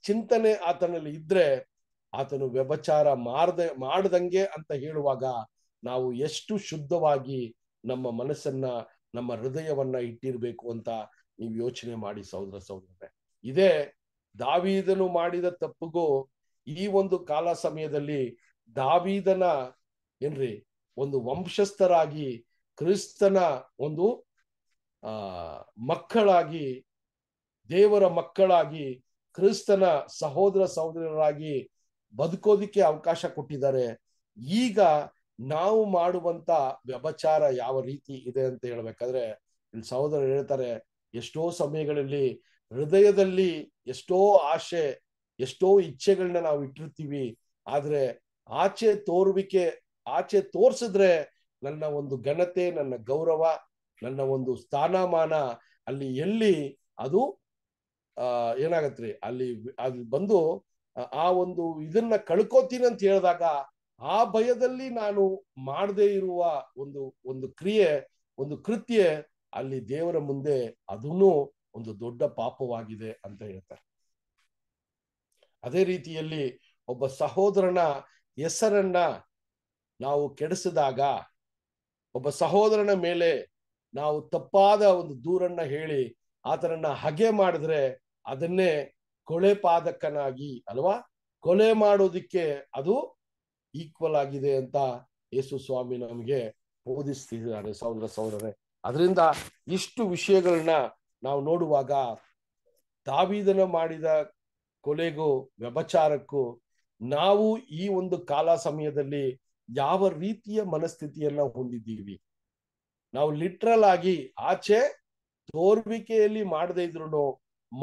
ಚಿಂತನೆ ಆತನಲ್ಲಿ ಇದ್ರೆ ಆತನು ವ್ಯಭಚಾರ ಮಾಡದೆ ಮಾಡ್ದಂಗೆ ಅಂತ ಹೇಳುವಾಗ ನಾವು ಎಷ್ಟು ಶುದ್ಧವಾಗಿ ನಮ್ಮ ಮನಸ್ಸನ್ನ ನಮ್ಮ ಹೃದಯವನ್ನ ಇಟ್ಟಿರ್ಬೇಕು ಅಂತ ನೀವು ಯೋಚನೆ ಮಾಡಿ ಸಹೋದರ ಸಹೋದರರೇ ಇದೇ ದಾವೀದನು ಮಾಡಿದ ತಪ್ಪಿಗೂ ಈ ಒಂದು ಕಾಲ ಸಮಯದಲ್ಲಿ ದಾವೀದನ ಏನ್ರಿ ಒಂದು ವಂಶಸ್ಥರಾಗಿ ಕ್ರಿಸ್ತನ ಒಂದು ಆ ಮಕ್ಕಳಾಗಿ ದೇವರ ಮಕ್ಕಳಾಗಿ ಕ್ರಿಸ್ತನ ಸಹೋದರ ಸಹೋದರರಾಗಿ ಬದುಕೋದಿಕ್ಕೆ ಅವಕಾಶ ಕೊಟ್ಟಿದ್ದಾರೆ ಈಗ ನಾವು ಮಾಡುವಂತ ವ್ಯಭಚಾರ ಯಾವ ರೀತಿ ಇದೆ ಅಂತ ಹೇಳ್ಬೇಕಾದ್ರೆ ಇಲ್ಲಿ ಸಹೋದರರು ಹೇಳ್ತಾರೆ ಎಷ್ಟೋ ಸಮಯಗಳಲ್ಲಿ ಹೃದಯದಲ್ಲಿ ಎಷ್ಟೋ ಆಶೆ ಎಷ್ಟೋ ಇಚ್ಛೆಗಳನ್ನ ನಾವು ಇಟ್ಟಿರ್ತೀವಿ ಆದ್ರೆ ಆಚೆ ತೋರುವಿಕೆ ಆಚೆ ತೋರ್ಸಿದ್ರೆ ನನ್ನ ಒಂದು ಘನತೆ ನನ್ನ ಗೌರವ ನನ್ನ ಒಂದು ಸ್ಥಾನಮಾನ ಅಲ್ಲಿ ಎಲ್ಲಿ ಅದು ಏನಾಗತ್ರಿ ಅಲ್ಲಿ ಅಲ್ಲಿ ಬಂದು ಆ ಒಂದು ಇದನ್ನ ಕಳ್ಕೊತೀನಿ ಅಂತ ಹೇಳಿದಾಗ ಆ ಭಯದಲ್ಲಿ ನಾನು ಮಾಡದೇ ಇರುವ ಒಂದು ಒಂದು ಕ್ರಿಯೆ ಒಂದು ಕೃತ್ಯ ಅಲ್ಲಿ ದೇವರ ಮುಂದೆ ಅದೂ ಒಂದು ದೊಡ್ಡ ಪಾಪವಾಗಿದೆ ಅಂತ ಹೇಳ್ತಾರೆ ಅದೇ ರೀತಿಯಲ್ಲಿ ಒಬ್ಬ ಸಹೋದರನ ಹೆಸರನ್ನ ನಾವು ಕೆಡಿಸಿದಾಗ ಒಬ್ಬ ಸಹೋದರನ ಮೇಲೆ ನಾವು ತಪ್ಪಾದ ಒಂದು ದೂರನ್ನ ಹೇಳಿ ಆತನನ್ನ ಹಗೆ ಮಾಡಿದ್ರೆ ಅದನ್ನೇ ಕೊಲೆ ಪಾದಕನಾಗಿ ಅಲ್ವಾ ಕೊಲೆ ಮಾಡೋದಿಕ್ಕೆ ಅದು ಈಕ್ವಲ್ ಆಗಿದೆ ಅಂತ ಯೇಸು ಸ್ವಾಮಿ ನಮಗೆ ಬೋಧಿಸ್ತಿದ್ದಾರೆ ಸಹೋದರ ಸಹೋದರೇ ಅದರಿಂದ ಇಷ್ಟು ವಿಷಯಗಳನ್ನ ನಾವು ನೋಡುವಾಗ ದಾವಿದನ ಮಾಡಿದ ಕೊಲೆಗೂ ವ್ಯಭಚಾರಕ್ಕೂ ನಾವು ಈ ಒಂದು ಕಾಲ ಸಮಯದಲ್ಲಿ ಯಾವ ರೀತಿಯ ಮನಸ್ಥಿತಿಯನ್ನ ಹೊಂದಿದ್ದೀವಿ ನಾವು ಲಿಟ್ರಲ್ ಆಗಿ ಆಚೆ ತೋರ್ವಿಕೆಯಲ್ಲಿ ಮಾಡದೇ ಇದ್ರು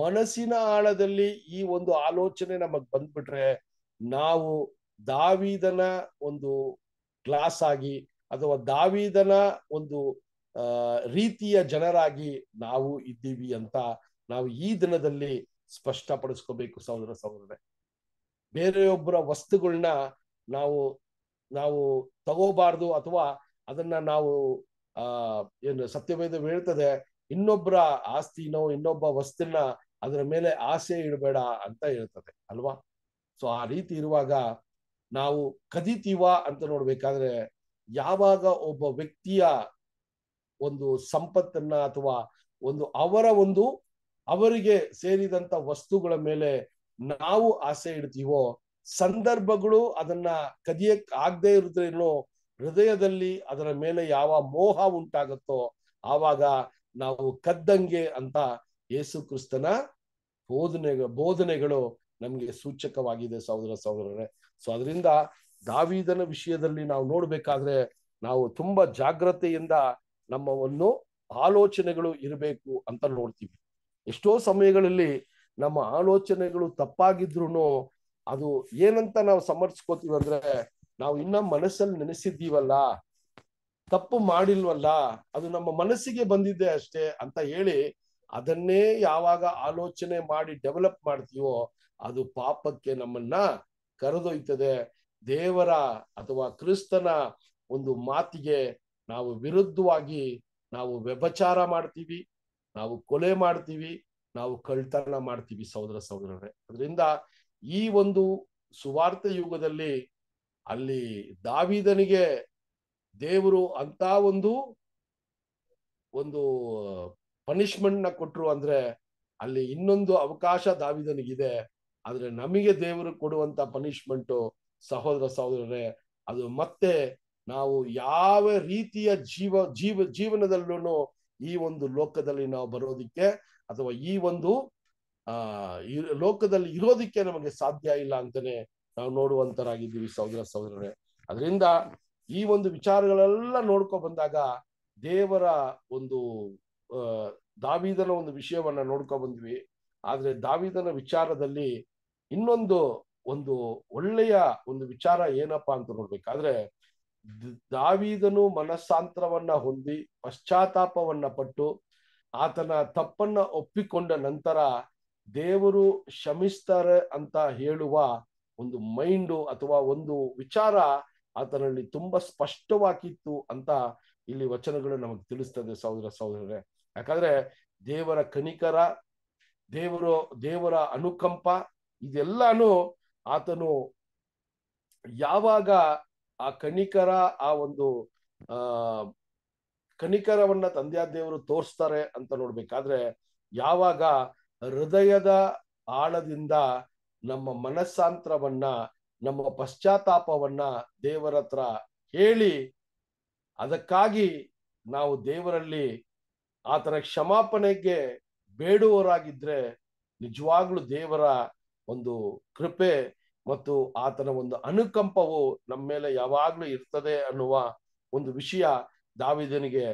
ಮನಸ್ಸಿನ ಆಳದಲ್ಲಿ ಈ ಒಂದು ಆಲೋಚನೆ ನಮಗ್ ಬಂದ್ಬಿಟ್ರೆ ನಾವು ದಾವಿದನ ಒಂದು ಕ್ಲಾಸ್ ಆಗಿ ಅಥವಾ ದಾವಿದನ ಒಂದು ರೀತಿಯ ಜನರಾಗಿ ನಾವು ಇದ್ದೀವಿ ಅಂತ ನಾವು ಈ ದಿನದಲ್ಲಿ ಸ್ಪಷ್ಟಪಡಿಸ್ಕೋಬೇಕು ಸಹೋದರ ಸಹೋದರರೇ ಬೇರೆಯೊಬ್ಬರ ವಸ್ತುಗಳನ್ನ ನಾವು ನಾವು ತಗೋಬಾರ್ದು ಅಥವಾ ಅದನ್ನ ನಾವು ಆ ಏನು ಸತ್ಯವೇದ ಹೇಳ್ತದೆ ಇನ್ನೊಬ್ಬರ ಆಸ್ತಿನೋ ಇನ್ನೊಬ್ಬ ವಸ್ತುನ ಅದರ ಮೇಲೆ ಆಸೆ ಇಡಬೇಡ ಅಂತ ಹೇಳ್ತದೆ ಅಲ್ವಾ ಸೊ ಆ ರೀತಿ ಇರುವಾಗ ನಾವು ಕದೀತೀವ ಅಂತ ನೋಡ್ಬೇಕಾದ್ರೆ ಯಾವಾಗ ಒಬ್ಬ ವ್ಯಕ್ತಿಯ ಒಂದು ಸಂಪತ್ತನ್ನ ಅಥವಾ ಒಂದು ಅವರ ಒಂದು ಅವರಿಗೆ ಸೇರಿದಂತ ವಸ್ತುಗಳ ಮೇಲೆ ನಾವು ಆಸೆ ಇಡ್ತೀವೋ ಸಂದರ್ಭಗಳು ಅದನ್ನ ಕದಿಯಕ್ ಆಗದೆ ಇರೋದ್ರೇನು ಹೃದಯದಲ್ಲಿ ಅದರ ಮೇಲೆ ಯಾವ ಮೋಹ ಉಂಟಾಗತ್ತೋ ಆವಾಗ ನಾವು ಕದ್ದಂಗೆ ಅಂತ ಯೇಸು ಕ್ರಿಸ್ತನ ಬೋಧನೆ ಬೋಧನೆಗಳು ನಮ್ಗೆ ಸೂಚಕವಾಗಿದೆ ಸಹೋದರ ಸಹೋದರರೇ ಸೊ ಅದರಿಂದ ದಾವಿದನ ವಿಷಯದಲ್ಲಿ ನಾವು ನೋಡ್ಬೇಕಾದ್ರೆ ನಾವು ತುಂಬಾ ಜಾಗ್ರತೆಯಿಂದ ನಮ್ಮ ಒಂದು ಆಲೋಚನೆಗಳು ಇರಬೇಕು ಅಂತ ನೋಡ್ತೀವಿ ಎಷ್ಟೋ ಸಮಯಗಳಲ್ಲಿ ನಮ್ಮ ಆಲೋಚನೆಗಳು ತಪ್ಪಾಗಿದ್ರು ಅದು ಏನಂತ ನಾವು ಸಮರ್ಥಿಸ್ಕೋತೀವಿ ಅಂದ್ರೆ ನಾವು ಇನ್ನ ಮನಸ್ಸಲ್ಲಿ ನೆನೆಸಿದ್ದೀವಲ್ಲ ತಪ್ಪು ಮಾಡಿಲ್ವಲ್ಲ ಅದು ನಮ್ಮ ಮನಸ್ಸಿಗೆ ಬಂದಿದ್ದೆ ಅಷ್ಟೇ ಅಂತ ಹೇಳಿ ಅದನ್ನೇ ಯಾವಾಗ ಆಲೋಚನೆ ಮಾಡಿ ಡೆವಲಪ್ ಮಾಡ್ತೀವೋ ಅದು ಪಾಪಕ್ಕೆ ನಮ್ಮನ್ನ ಕರೆದೊಯ್ತದೆ ದೇವರ ಅಥವಾ ಕ್ರಿಸ್ತನ ಒಂದು ಮಾತಿಗೆ ನಾವು ವಿರುದ್ಧವಾಗಿ ನಾವು ವ್ಯಭಚಾರ ಮಾಡ್ತೀವಿ ನಾವು ಕೊಲೆ ಮಾಡ್ತೀವಿ ನಾವು ಕಳ್ತನ ಮಾಡ್ತೀವಿ ಸಹೋದರ ಸಹೋದರರೇ ಅದರಿಂದ ಈ ಒಂದು ಸುವಾರ್ಥ ಯುಗದಲ್ಲಿ ಅಲ್ಲಿ ದಾವಿದನಿಗೆ ದೇವರು ಅಂತ ಒಂದು ಒಂದು ಪನಿಷ್ಮೆಂಟ್ ನ ಕೊಟ್ರು ಅಂದ್ರೆ ಅಲ್ಲಿ ಇನ್ನೊಂದು ಅವಕಾಶ ದಾವಿದನಿಗಿದೆ ಆದ್ರೆ ನಮಗೆ ದೇವರು ಕೊಡುವಂತ ಪನಿಷ್ಮೆಂಟು ಸಹೋದರ ಸಹೋದರರೇ ಅದು ಮತ್ತೆ ನಾವು ಯಾವ ರೀತಿಯ ಜೀವ ಜೀವ ಜೀವನದಲ್ಲೂ ಈ ಒಂದು ಲೋಕದಲ್ಲಿ ನಾವು ಬರೋದಿಕ್ಕೆ ಅಥವಾ ಈ ಒಂದು ಆ ಲೋಕದಲ್ಲಿ ಇರೋದಿಕ್ಕೆ ನಮಗೆ ಸಾಧ್ಯ ಇಲ್ಲ ಅಂತಾನೆ ನಾವು ನೋಡುವಂತರಾಗಿದ್ದೀವಿ ಸಹೋದರ ಸಹೋದರರೇ ಅದರಿಂದ ಈ ಒಂದು ವಿಚಾರಗಳೆಲ್ಲ ನೋಡ್ಕೊ ಬಂದಾಗ ದೇವರ ಒಂದು ದಾವಿದನ ಒಂದು ವಿಷಯವನ್ನ ನೋಡ್ಕೊ ಬಂದ್ವಿ ಆದ್ರೆ ದಾವಿದನ ವಿಚಾರದಲ್ಲಿ ಇನ್ನೊಂದು ಒಂದು ಒಳ್ಳೆಯ ಒಂದು ವಿಚಾರ ಏನಪ್ಪಾ ಅಂತ ನೋಡ್ಬೇಕಾದ್ರೆ ದಾವಿದನು ಮನಸ್ಸಾಂತರವನ್ನ ಹೊಂದಿ ಪಶ್ಚಾತ್ತಾಪವನ್ನ ಪಟ್ಟು ಆತನ ತಪ್ಪನ್ನ ಒಪ್ಪಿಕೊಂಡ ನಂತರ ದೇವರು ಶಮಿಸ್ತಾರೆ ಅಂತ ಹೇಳುವ ಒಂದು ಮೈಂಡು ಅಥವಾ ಒಂದು ವಿಚಾರ ಆತನಲ್ಲಿ ತುಂಬಾ ಸ್ಪಷ್ಟವಾಗಿತ್ತು ಅಂತ ಇಲ್ಲಿ ವಚನಗಳು ನಮಗೆ ತಿಳಿಸ್ತದೆ ಸಹೋದರ ಸಹೋದರರೇ ಯಾಕಂದ್ರೆ ದೇವರ ಕಣಿಕರ ದೇವರು ದೇವರ ಅನುಕಂಪ ಇದೆಲ್ಲಾನು ಆತನು ಯಾವಾಗ ಆ ಕಣಿಕರ ಆ ಒಂದು ಆ ಕಣಿಕರವನ್ನ ತಂದೆಯ ದೇವರು ತೋರಿಸ್ತಾರೆ ಅಂತ ನೋಡ್ಬೇಕಾದ್ರೆ ಯಾವಾಗ ಹೃದಯದ ಆಳದಿಂದ ನಮ್ಮ ಮನಸ್ಸಾಂತರವನ್ನ ನಮ್ಮ ಪಶ್ಚಾತ್ತಾಪವನ್ನ ದೇವರ ಹತ್ರ ಹೇಳಿ ಅದಕ್ಕಾಗಿ ನಾವು ದೇವರಲ್ಲಿ ಆತನ ಕ್ಷಮಾಪಣೆಗೆ ಬೇಡುವರಾಗಿದ್ರೆ ನಿಜವಾಗ್ಲೂ ದೇವರ ಒಂದು ಕೃಪೆ ಮತ್ತು ಆತನ ಒಂದು ಅನುಕಂಪವು ನಮ್ಮ ಮೇಲೆ ಯಾವಾಗ್ಲೂ ಇರ್ತದೆ ಅನ್ನುವ ಒಂದು ವಿಷಯ ದಾವಿದನಿಗೆ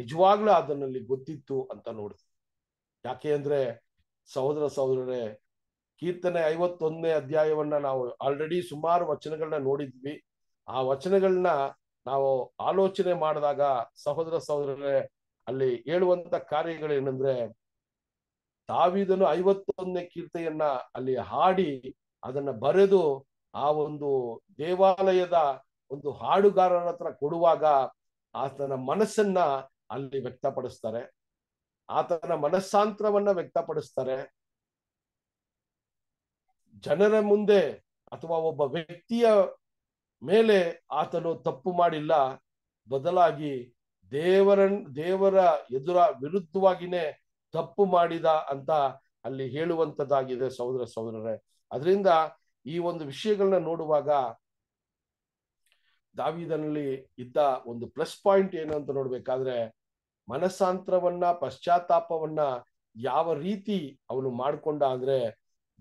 ನಿಜವಾಗ್ಲೂ ಅದನ್ನಲ್ಲಿ ಗೊತ್ತಿತ್ತು ಅಂತ ನೋಡ್ತೀವಿ ಯಾಕೆ ಅಂದ್ರೆ ಸಹೋದರ ಸಹೋದರರೇ ಕೀರ್ತನೆ ಐವತ್ತೊಂದನೇ ಅಧ್ಯಾಯವನ್ನ ನಾವು ಆಲ್ರೆಡಿ ಸುಮಾರು ವಚನಗಳನ್ನ ನೋಡಿದ್ವಿ ಆ ವಚನಗಳನ್ನ ನಾವು ಆಲೋಚನೆ ಮಾಡಿದಾಗ ಸಹೋದರ ಸಹೋದರರೇ ಅಲ್ಲಿ ಹೇಳುವಂತ ಏನಂದ್ರೆ ದಾವಿದನು ಐವತ್ತೊಂದನೇ ಕೀರ್ತೆಯನ್ನ ಅಲ್ಲಿ ಹಾಡಿ ಅದನ್ನ ಬರೆದು ಆ ಒಂದು ದೇವಾಲಯದ ಒಂದು ಹಾಡುಗಾರರ ಹತ್ರ ಕೊಡುವಾಗ ಆತನ ಮನಸ್ಸನ್ನ ಅಲ್ಲಿ ವ್ಯಕ್ತಪಡಿಸ್ತಾರೆ ಆತನ ಮನಸ್ಸಾಂತರವನ್ನ ವ್ಯಕ್ತಪಡಿಸ್ತಾರೆ ಜನರ ಮುಂದೆ ಅಥವಾ ಒಬ್ಬ ವ್ಯಕ್ತಿಯ ಮೇಲೆ ಆತನು ತಪ್ಪು ಮಾಡಿಲ್ಲ ಬದಲಾಗಿ ದೇವರ ದೇವರ ಎದುರ ವಿರುದ್ಧವಾಗಿನೇ ತಪ್ಪು ಮಾಡಿದ ಅಂತ ಅಲ್ಲಿ ಹೇಳುವಂತದ್ದಾಗಿದೆ ಸಹೋದರ ಸಹೋದರರೇ ಅದರಿಂದ ಈ ಒಂದು ವಿಷಯಗಳನ್ನ ನೋಡುವಾಗ ದಾವಿದನಲ್ಲಿ ಇದ್ದ ಒಂದು ಪ್ಲಸ್ ಪಾಯಿಂಟ್ ಏನು ಅಂತ ನೋಡ್ಬೇಕಾದ್ರೆ ಮನಸಾಂತರವನ್ನ ಪಶ್ಚಾತ್ತಾಪವನ್ನ ಯಾವ ರೀತಿ ಅವನು ಮಾಡಿಕೊಂಡ ಅಂದ್ರೆ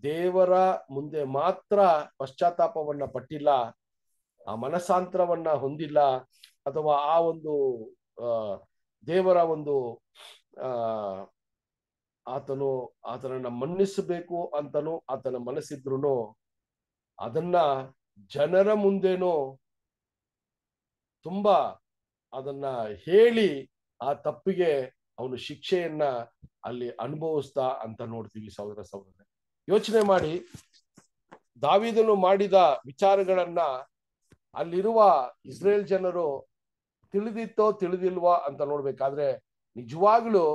ದೇವರ ಮುಂದೆ ಮಾತ್ರ ಪಶ್ಚಾತ್ತಾಪವನ್ನ ಪಟ್ಟಿಲ್ಲ ಆ ಮನಸ್ಸಾಂತರವನ್ನ ಹೊಂದಿಲ್ಲ ಅಥವಾ ಆ ಒಂದು ದೇವರ ಒಂದು ಆತನು ಆತನನ್ನ ಮನ್ನಿಸಬೇಕು ಅಂತನೋ ಆತನ ಮನಸ್ಸಿದ್ರು ಅದನ್ನ ಜನರ ಮುಂದೆನೋ ತುಂಬಾ ಅದನ್ನ ಹೇಳಿ ಆ ತಪ್ಪಿಗೆ ಅವನು ಶಿಕ್ಷೆಯನ್ನ ಅಲ್ಲಿ ಅನುಭವಿಸ್ತಾ ಅಂತ ನೋಡ್ತೀವಿ ಸಹೋದರ ಸಹೋದರ ಯೋಚನೆ ಮಾಡಿ ದಾವಿದನು ಮಾಡಿದ ವಿಚಾರಗಳನ್ನ ಅಲ್ಲಿರುವ ಇಸ್ರೇಲ್ ಜನರು ತಿಳಿದಿತ್ತೋ ತಿಳಿದಿಲ್ವೋ ಅಂತ ನೋಡ್ಬೇಕಾದ್ರೆ ನಿಜವಾಗ್ಲೂ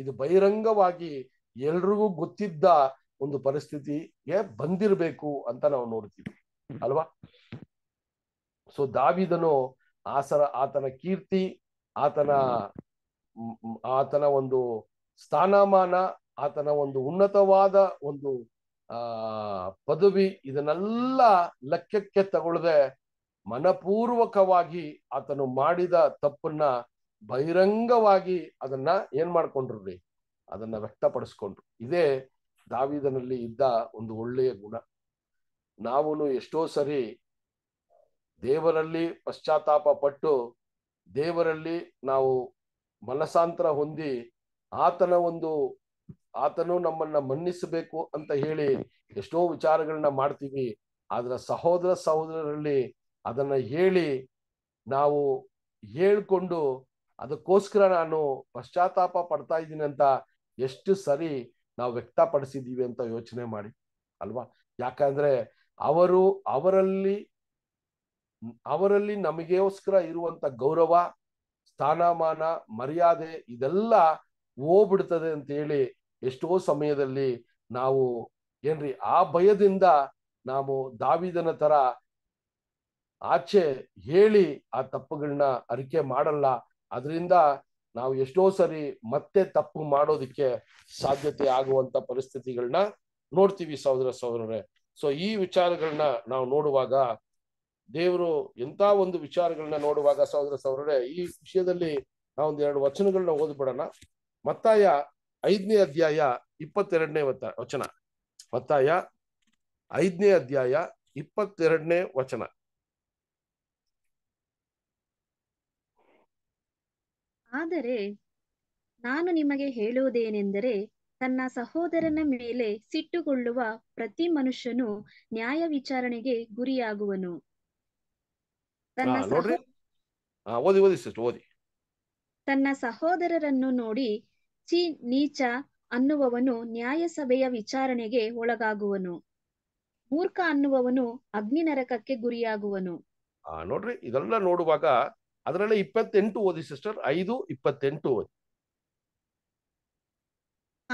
ಇದು ಬಹಿರಂಗವಾಗಿ ಎಲ್ರಿಗೂ ಗೊತ್ತಿದ್ದ ಒಂದು ಪರಿಸ್ಥಿತಿಗೆ ಬಂದಿರಬೇಕು ಅಂತ ನಾವು ನೋಡ್ತೀವಿ ಅಲ್ವಾ ಸೊ ದಾವಿದನು ಆಸರ ಆತನ ಕೀರ್ತಿ ಆತನ ಆತನ ಒಂದು ಸ್ಥಾನಮಾನ ಆತನ ಒಂದು ಉನ್ನತವಾದ ಒಂದು ಆ ಪದವಿ ಇದನ್ನೆಲ್ಲ ಲೆಕ್ಕಕ್ಕೆ ತಗೊಳ್ಳದೆ ಮನಪೂರ್ವಕವಾಗಿ ಆತನು ಮಾಡಿದ ತಪ್ಪನ್ನ ಬಹಿರಂಗವಾಗಿ ಅದನ್ನ ಏನ್ ಮಾಡ್ಕೊಂಡ್ರು ರೀ ಅದನ್ನ ವ್ಯಕ್ತಪಡಿಸ್ಕೊಂಡ್ರು ಇದೇ ದಾವಿದನಲ್ಲಿ ಇದ್ದ ಒಂದು ಒಳ್ಳೆಯ ಗುಣ ನಾವು ಎಷ್ಟೋ ಸರಿ ದೇವರಲ್ಲಿ ಪಶ್ಚಾತ್ತಾಪ ಪಟ್ಟು ದೇವರಲ್ಲಿ ನಾವು ಮನಸಾಂತರ ಹೊಂದಿ ಆತನ ಒಂದು ಆತನು ನಮ್ಮನ್ನ ಮನ್ನಿಸಬೇಕು ಅಂತ ಹೇಳಿ ಎಷ್ಟೋ ವಿಚಾರಗಳನ್ನ ಮಾಡ್ತೀವಿ ಆದ್ರ ಸಹೋದರ ಸಹೋದರರಲ್ಲಿ ಅದನ್ನ ಹೇಳಿ ನಾವು ಹೇಳ್ಕೊಂಡು ಅದಕ್ಕೋಸ್ಕರ ನಾನು ಪಶ್ಚಾತ್ತಾಪ ಪಡ್ತಾ ಇದ್ದೀನಿ ಅಂತ ಎಷ್ಟು ಸರಿ ನಾವು ವ್ಯಕ್ತಪಡಿಸಿದ್ದೀವಿ ಅಂತ ಯೋಚನೆ ಮಾಡಿ ಅಲ್ವಾ ಯಾಕಂದ್ರೆ ಅವರು ಅವರಲ್ಲಿ ಅವರಲ್ಲಿ ನಮಗೋಸ್ಕರ ಇರುವಂತ ಗೌರವ ಸ್ಥಾನಮಾನ ಮರ್ಯಾದೆ ಇದೆಲ್ಲ ಹೋಗ್ಬಿಡ್ತದೆ ಅಂತ ಹೇಳಿ ಎಷ್ಟೋ ಸಮಯದಲ್ಲಿ ನಾವು ಏನ್ರಿ ಆ ಭಯದಿಂದ ನಾವು ದಾವಿದನ ತರ ಆಚೆ ಹೇಳಿ ಆ ತಪ್ಪುಗಳನ್ನ ಅರಿಕೆ ಮಾಡಲ್ಲ ಅದರಿಂದ ನಾವು ಎಷ್ಟೋ ಸರಿ ಮತ್ತೆ ತಪ್ಪು ಮಾಡೋದಕ್ಕೆ ಸಾಧ್ಯತೆ ಆಗುವಂತ ಪರಿಸ್ಥಿತಿಗಳನ್ನ ನೋಡ್ತೀವಿ ಸಹೋದರ ಸಹೋದರರೇ ಸೊ ಈ ವಿಚಾರಗಳನ್ನ ನಾವು ನೋಡುವಾಗ ದೇವರು ಎಂತ ಒಂದು ವಿಚಾರಗಳನ್ನ ನೋಡುವಾಗ ಸಹೋದರ ಸಹೋದರರೇ ಈ ವಿಷಯದಲ್ಲಿ ನಾವೊಂದು ಎರಡು ವಚನಗಳನ್ನ ಓದ್ಬಿಡೋಣ ಮತ್ತಾಯ ಐದನೇ ಅಧ್ಯಾಯ ಇಪ್ಪತ್ತೆರಡನೇ ವಚನ ಮತ್ತಾಯ ಐದನೇ ಅಧ್ಯಾಯ ಇಪ್ಪತ್ತೆರಡನೇ ವಚನ ಆದರೆ ನಾನು ನಿಮಗೆ ಹೇಳುವುದೇನೆಂದರೆ ತನ್ನ ಸಹೋದರನ ಮೇಲೆ ಸಿಟ್ಟುಗೊಳ್ಳುವ ಪ್ರತಿ ಮನುಷ್ಯನು ನ್ಯಾಯ ವಿಚಾರಣೆಗೆ ಗುರಿಯಾಗುವನು ತನ್ನ ಸಹೋದರರನ್ನು ನೋಡಿ ಚಿ ನೀಚ ಅನ್ನುವವನು ನ್ಯಾಯಸಭೆಯ ವಿಚಾರಣೆಗೆ ಒಳಗಾಗುವನು ಮೂರ್ಖ ಅನ್ನುವವನು ಅಗ್ನಿ ನರಕಕ್ಕೆ ಗುರಿಯಾಗುವನು ನೋಡ್ರಿ ಇದೆಲ್ಲ ನೋಡುವಾಗ ಅದರಲ್ಲಿ ಇಪ್ಪತ್ತೆಂಟು ಓದಿ ಸಿಸ್ಟರ್ ಐದು ಇಪ್ಪತ್ತೆಂಟು ಓದಿ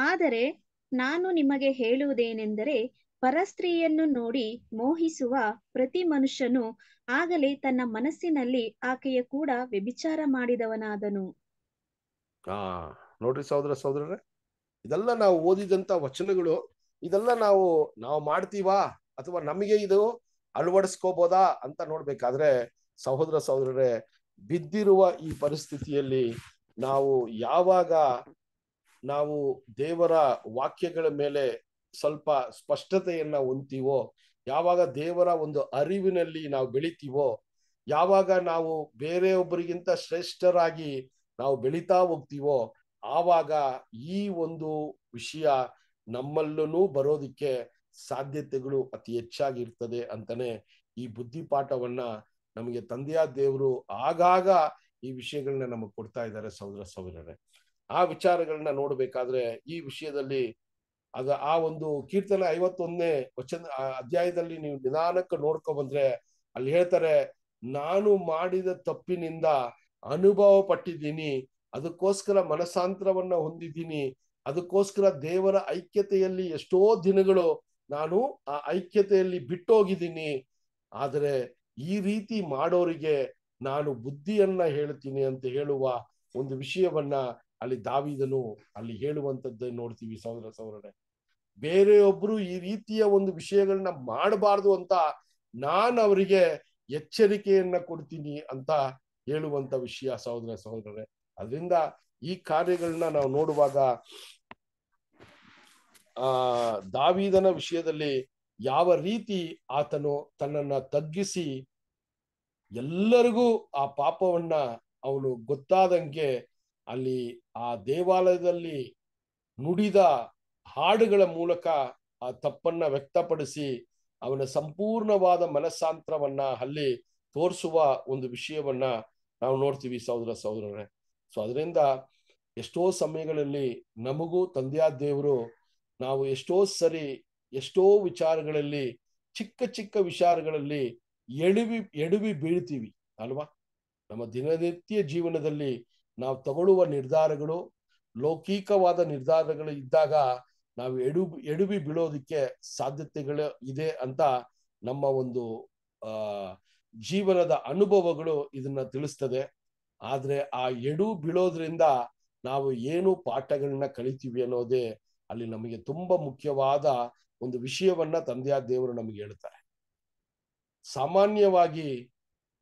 ಆದರೆ ನಾನು ನಿಮಗೆ ಹೇಳುವುದೇನೆಂದರೆ ಪರಸ್ತ್ರೀಯನ್ನು ನೋಡಿ ಮೋಹಿಸುವ ಪ್ರತಿ ಮನುಷ್ಯನು ಆಗಲೇ ತನ್ನ ಮನಸ್ಸಿನಲ್ಲಿ ಆಕೆಯ ಕೂಡ ವ್ಯಭಿಚಾರ ಮಾಡಿದವನಾದನು ನೋಡ್ರಿ ಸಹೋದರ ಸಹೋದರರೇ ಇದೆಲ್ಲ ನಾವು ಓದಿದಂತ ವಚನಗಳು ಇದೆಲ್ಲ ನಾವು ನಾವು ಮಾಡ್ತೀವಾ ಅಥವಾ ನಮಗೆ ಇದು ಅಳವಡಿಸ್ಕೋಬೋದಾ ಅಂತ ನೋಡ್ಬೇಕಾದ್ರೆ ಸಹೋದರ ಸಹೋದರರೇ ಬಿದ್ದಿರುವ ಈ ಪರಿಸ್ಥಿತಿಯಲ್ಲಿ ನಾವು ಯಾವಾಗ ನಾವು ದೇವರ ವಾಕ್ಯಗಳ ಮೇಲೆ ಸ್ವಲ್ಪ ಸ್ಪಷ್ಟತೆಯನ್ನ ಹೊಂತೀವೋ ಯಾವಾಗ ದೇವರ ಒಂದು ಅರಿವಿನಲ್ಲಿ ನಾವು ಬೆಳಿತೀವೋ ಯಾವಾಗ ನಾವು ಒಬ್ಬರಿಗಿಂತ ಶ್ರೇಷ್ಠರಾಗಿ ನಾವು ಬೆಳೀತಾ ಹೋಗ್ತೀವೋ ಆವಾಗ ಈ ಒಂದು ವಿಷಯ ನಮ್ಮಲ್ಲೂ ಬರೋದಿಕ್ಕೆ ಸಾಧ್ಯತೆಗಳು ಅತಿ ಹೆಚ್ಚಾಗಿರ್ತದೆ ಅಂತಾನೆ ಈ ಬುದ್ಧಿಪಾಠವನ್ನ ನಮಗೆ ತಂದೆಯ ದೇವರು ಆಗಾಗ ಈ ವಿಷಯಗಳನ್ನ ನಮಗೆ ಕೊಡ್ತಾ ಇದ್ದಾರೆ ಸಹೋದರ ಸಹೋದರರೇ ಆ ವಿಚಾರಗಳನ್ನ ನೋಡ್ಬೇಕಾದ್ರೆ ಈ ವಿಷಯದಲ್ಲಿ ಅದ ಆ ಒಂದು ಕೀರ್ತನೆ ಐವತ್ತೊಂದನೇ ವಚನ ಅಧ್ಯಾಯದಲ್ಲಿ ನೀವು ನಿಧಾನಕ್ಕೆ ನೋಡ್ಕೊ ಬಂದ್ರೆ ಅಲ್ಲಿ ಹೇಳ್ತಾರೆ ನಾನು ಮಾಡಿದ ತಪ್ಪಿನಿಂದ ಅನುಭವ ಪಟ್ಟಿದ್ದೀನಿ ಅದಕ್ಕೋಸ್ಕರ ಮನಸಾಂತರವನ್ನ ಹೊಂದಿದ್ದೀನಿ ಅದಕ್ಕೋಸ್ಕರ ದೇವರ ಐಕ್ಯತೆಯಲ್ಲಿ ಎಷ್ಟೋ ದಿನಗಳು ನಾನು ಆ ಐಕ್ಯತೆಯಲ್ಲಿ ಬಿಟ್ಟೋಗಿದ್ದೀನಿ ಆದರೆ ಈ ರೀತಿ ಮಾಡೋರಿಗೆ ನಾನು ಬುದ್ಧಿಯನ್ನ ಹೇಳ್ತೀನಿ ಅಂತ ಹೇಳುವ ಒಂದು ವಿಷಯವನ್ನ ಅಲ್ಲಿ ದಾವಿದನು ಅಲ್ಲಿ ಹೇಳುವಂಥದ್ದು ನೋಡ್ತೀವಿ ಸಹೋದರ ಸಹೋದರನೆ ಬೇರೆಯೊಬ್ರು ಈ ರೀತಿಯ ಒಂದು ವಿಷಯಗಳನ್ನ ಮಾಡಬಾರ್ದು ಅಂತ ನಾನು ಅವರಿಗೆ ಎಚ್ಚರಿಕೆಯನ್ನ ಕೊಡ್ತೀನಿ ಅಂತ ಹೇಳುವಂತ ವಿಷಯ ಸಹೋದರ ಸಹೋದರರೇ ಅದರಿಂದ ಈ ಕಾರ್ಯಗಳನ್ನ ನಾವು ನೋಡುವಾಗ ಆ ದಾವಿದನ ವಿಷಯದಲ್ಲಿ ಯಾವ ರೀತಿ ಆತನು ತನ್ನನ್ನ ತಗ್ಗಿಸಿ ಎಲ್ಲರಿಗೂ ಆ ಪಾಪವನ್ನ ಅವನು ಗೊತ್ತಾದಂಗೆ ಅಲ್ಲಿ ಆ ದೇವಾಲಯದಲ್ಲಿ ನುಡಿದ ಹಾಡುಗಳ ಮೂಲಕ ಆ ತಪ್ಪನ್ನ ವ್ಯಕ್ತಪಡಿಸಿ ಅವನ ಸಂಪೂರ್ಣವಾದ ಮನಸ್ಸಾಂತರವನ್ನ ಅಲ್ಲಿ ತೋರಿಸುವ ಒಂದು ವಿಷಯವನ್ನ ನಾವು ನೋಡ್ತೀವಿ ಸಹೋದರ ಸಹೋದರರೇ ಸೊ ಅದರಿಂದ ಎಷ್ಟೋ ಸಮಯಗಳಲ್ಲಿ ನಮಗೂ ತಂದೆಯ ದೇವರು ನಾವು ಎಷ್ಟೋ ಸರಿ ಎಷ್ಟೋ ವಿಚಾರಗಳಲ್ಲಿ ಚಿಕ್ಕ ಚಿಕ್ಕ ವಿಚಾರಗಳಲ್ಲಿ ಎಳುವಿ ಎಡುವಿ ಬೀಳ್ತೀವಿ ಅಲ್ವಾ ನಮ್ಮ ದಿನನಿತ್ಯ ಜೀವನದಲ್ಲಿ ನಾವು ತಗೊಳ್ಳುವ ನಿರ್ಧಾರಗಳು ಲೌಕಿಕವಾದ ನಿರ್ಧಾರಗಳು ಇದ್ದಾಗ ನಾವು ಎಡು ಎಡುವಿ ಬೀಳೋದಕ್ಕೆ ಸಾಧ್ಯತೆಗಳು ಇದೆ ಅಂತ ನಮ್ಮ ಒಂದು ಆ ಜೀವನದ ಅನುಭವಗಳು ಇದನ್ನ ತಿಳಿಸ್ತದೆ ಆದ್ರೆ ಆ ಎಡು ಬೀಳೋದ್ರಿಂದ ನಾವು ಏನು ಪಾಠಗಳನ್ನ ಕಲಿತೀವಿ ಅನ್ನೋದೇ ಅಲ್ಲಿ ನಮಗೆ ತುಂಬಾ ಮುಖ್ಯವಾದ ಒಂದು ವಿಷಯವನ್ನ ತಂದೆಯ ದೇವರು ನಮಗೆ ಹೇಳ್ತಾರೆ ಸಾಮಾನ್ಯವಾಗಿ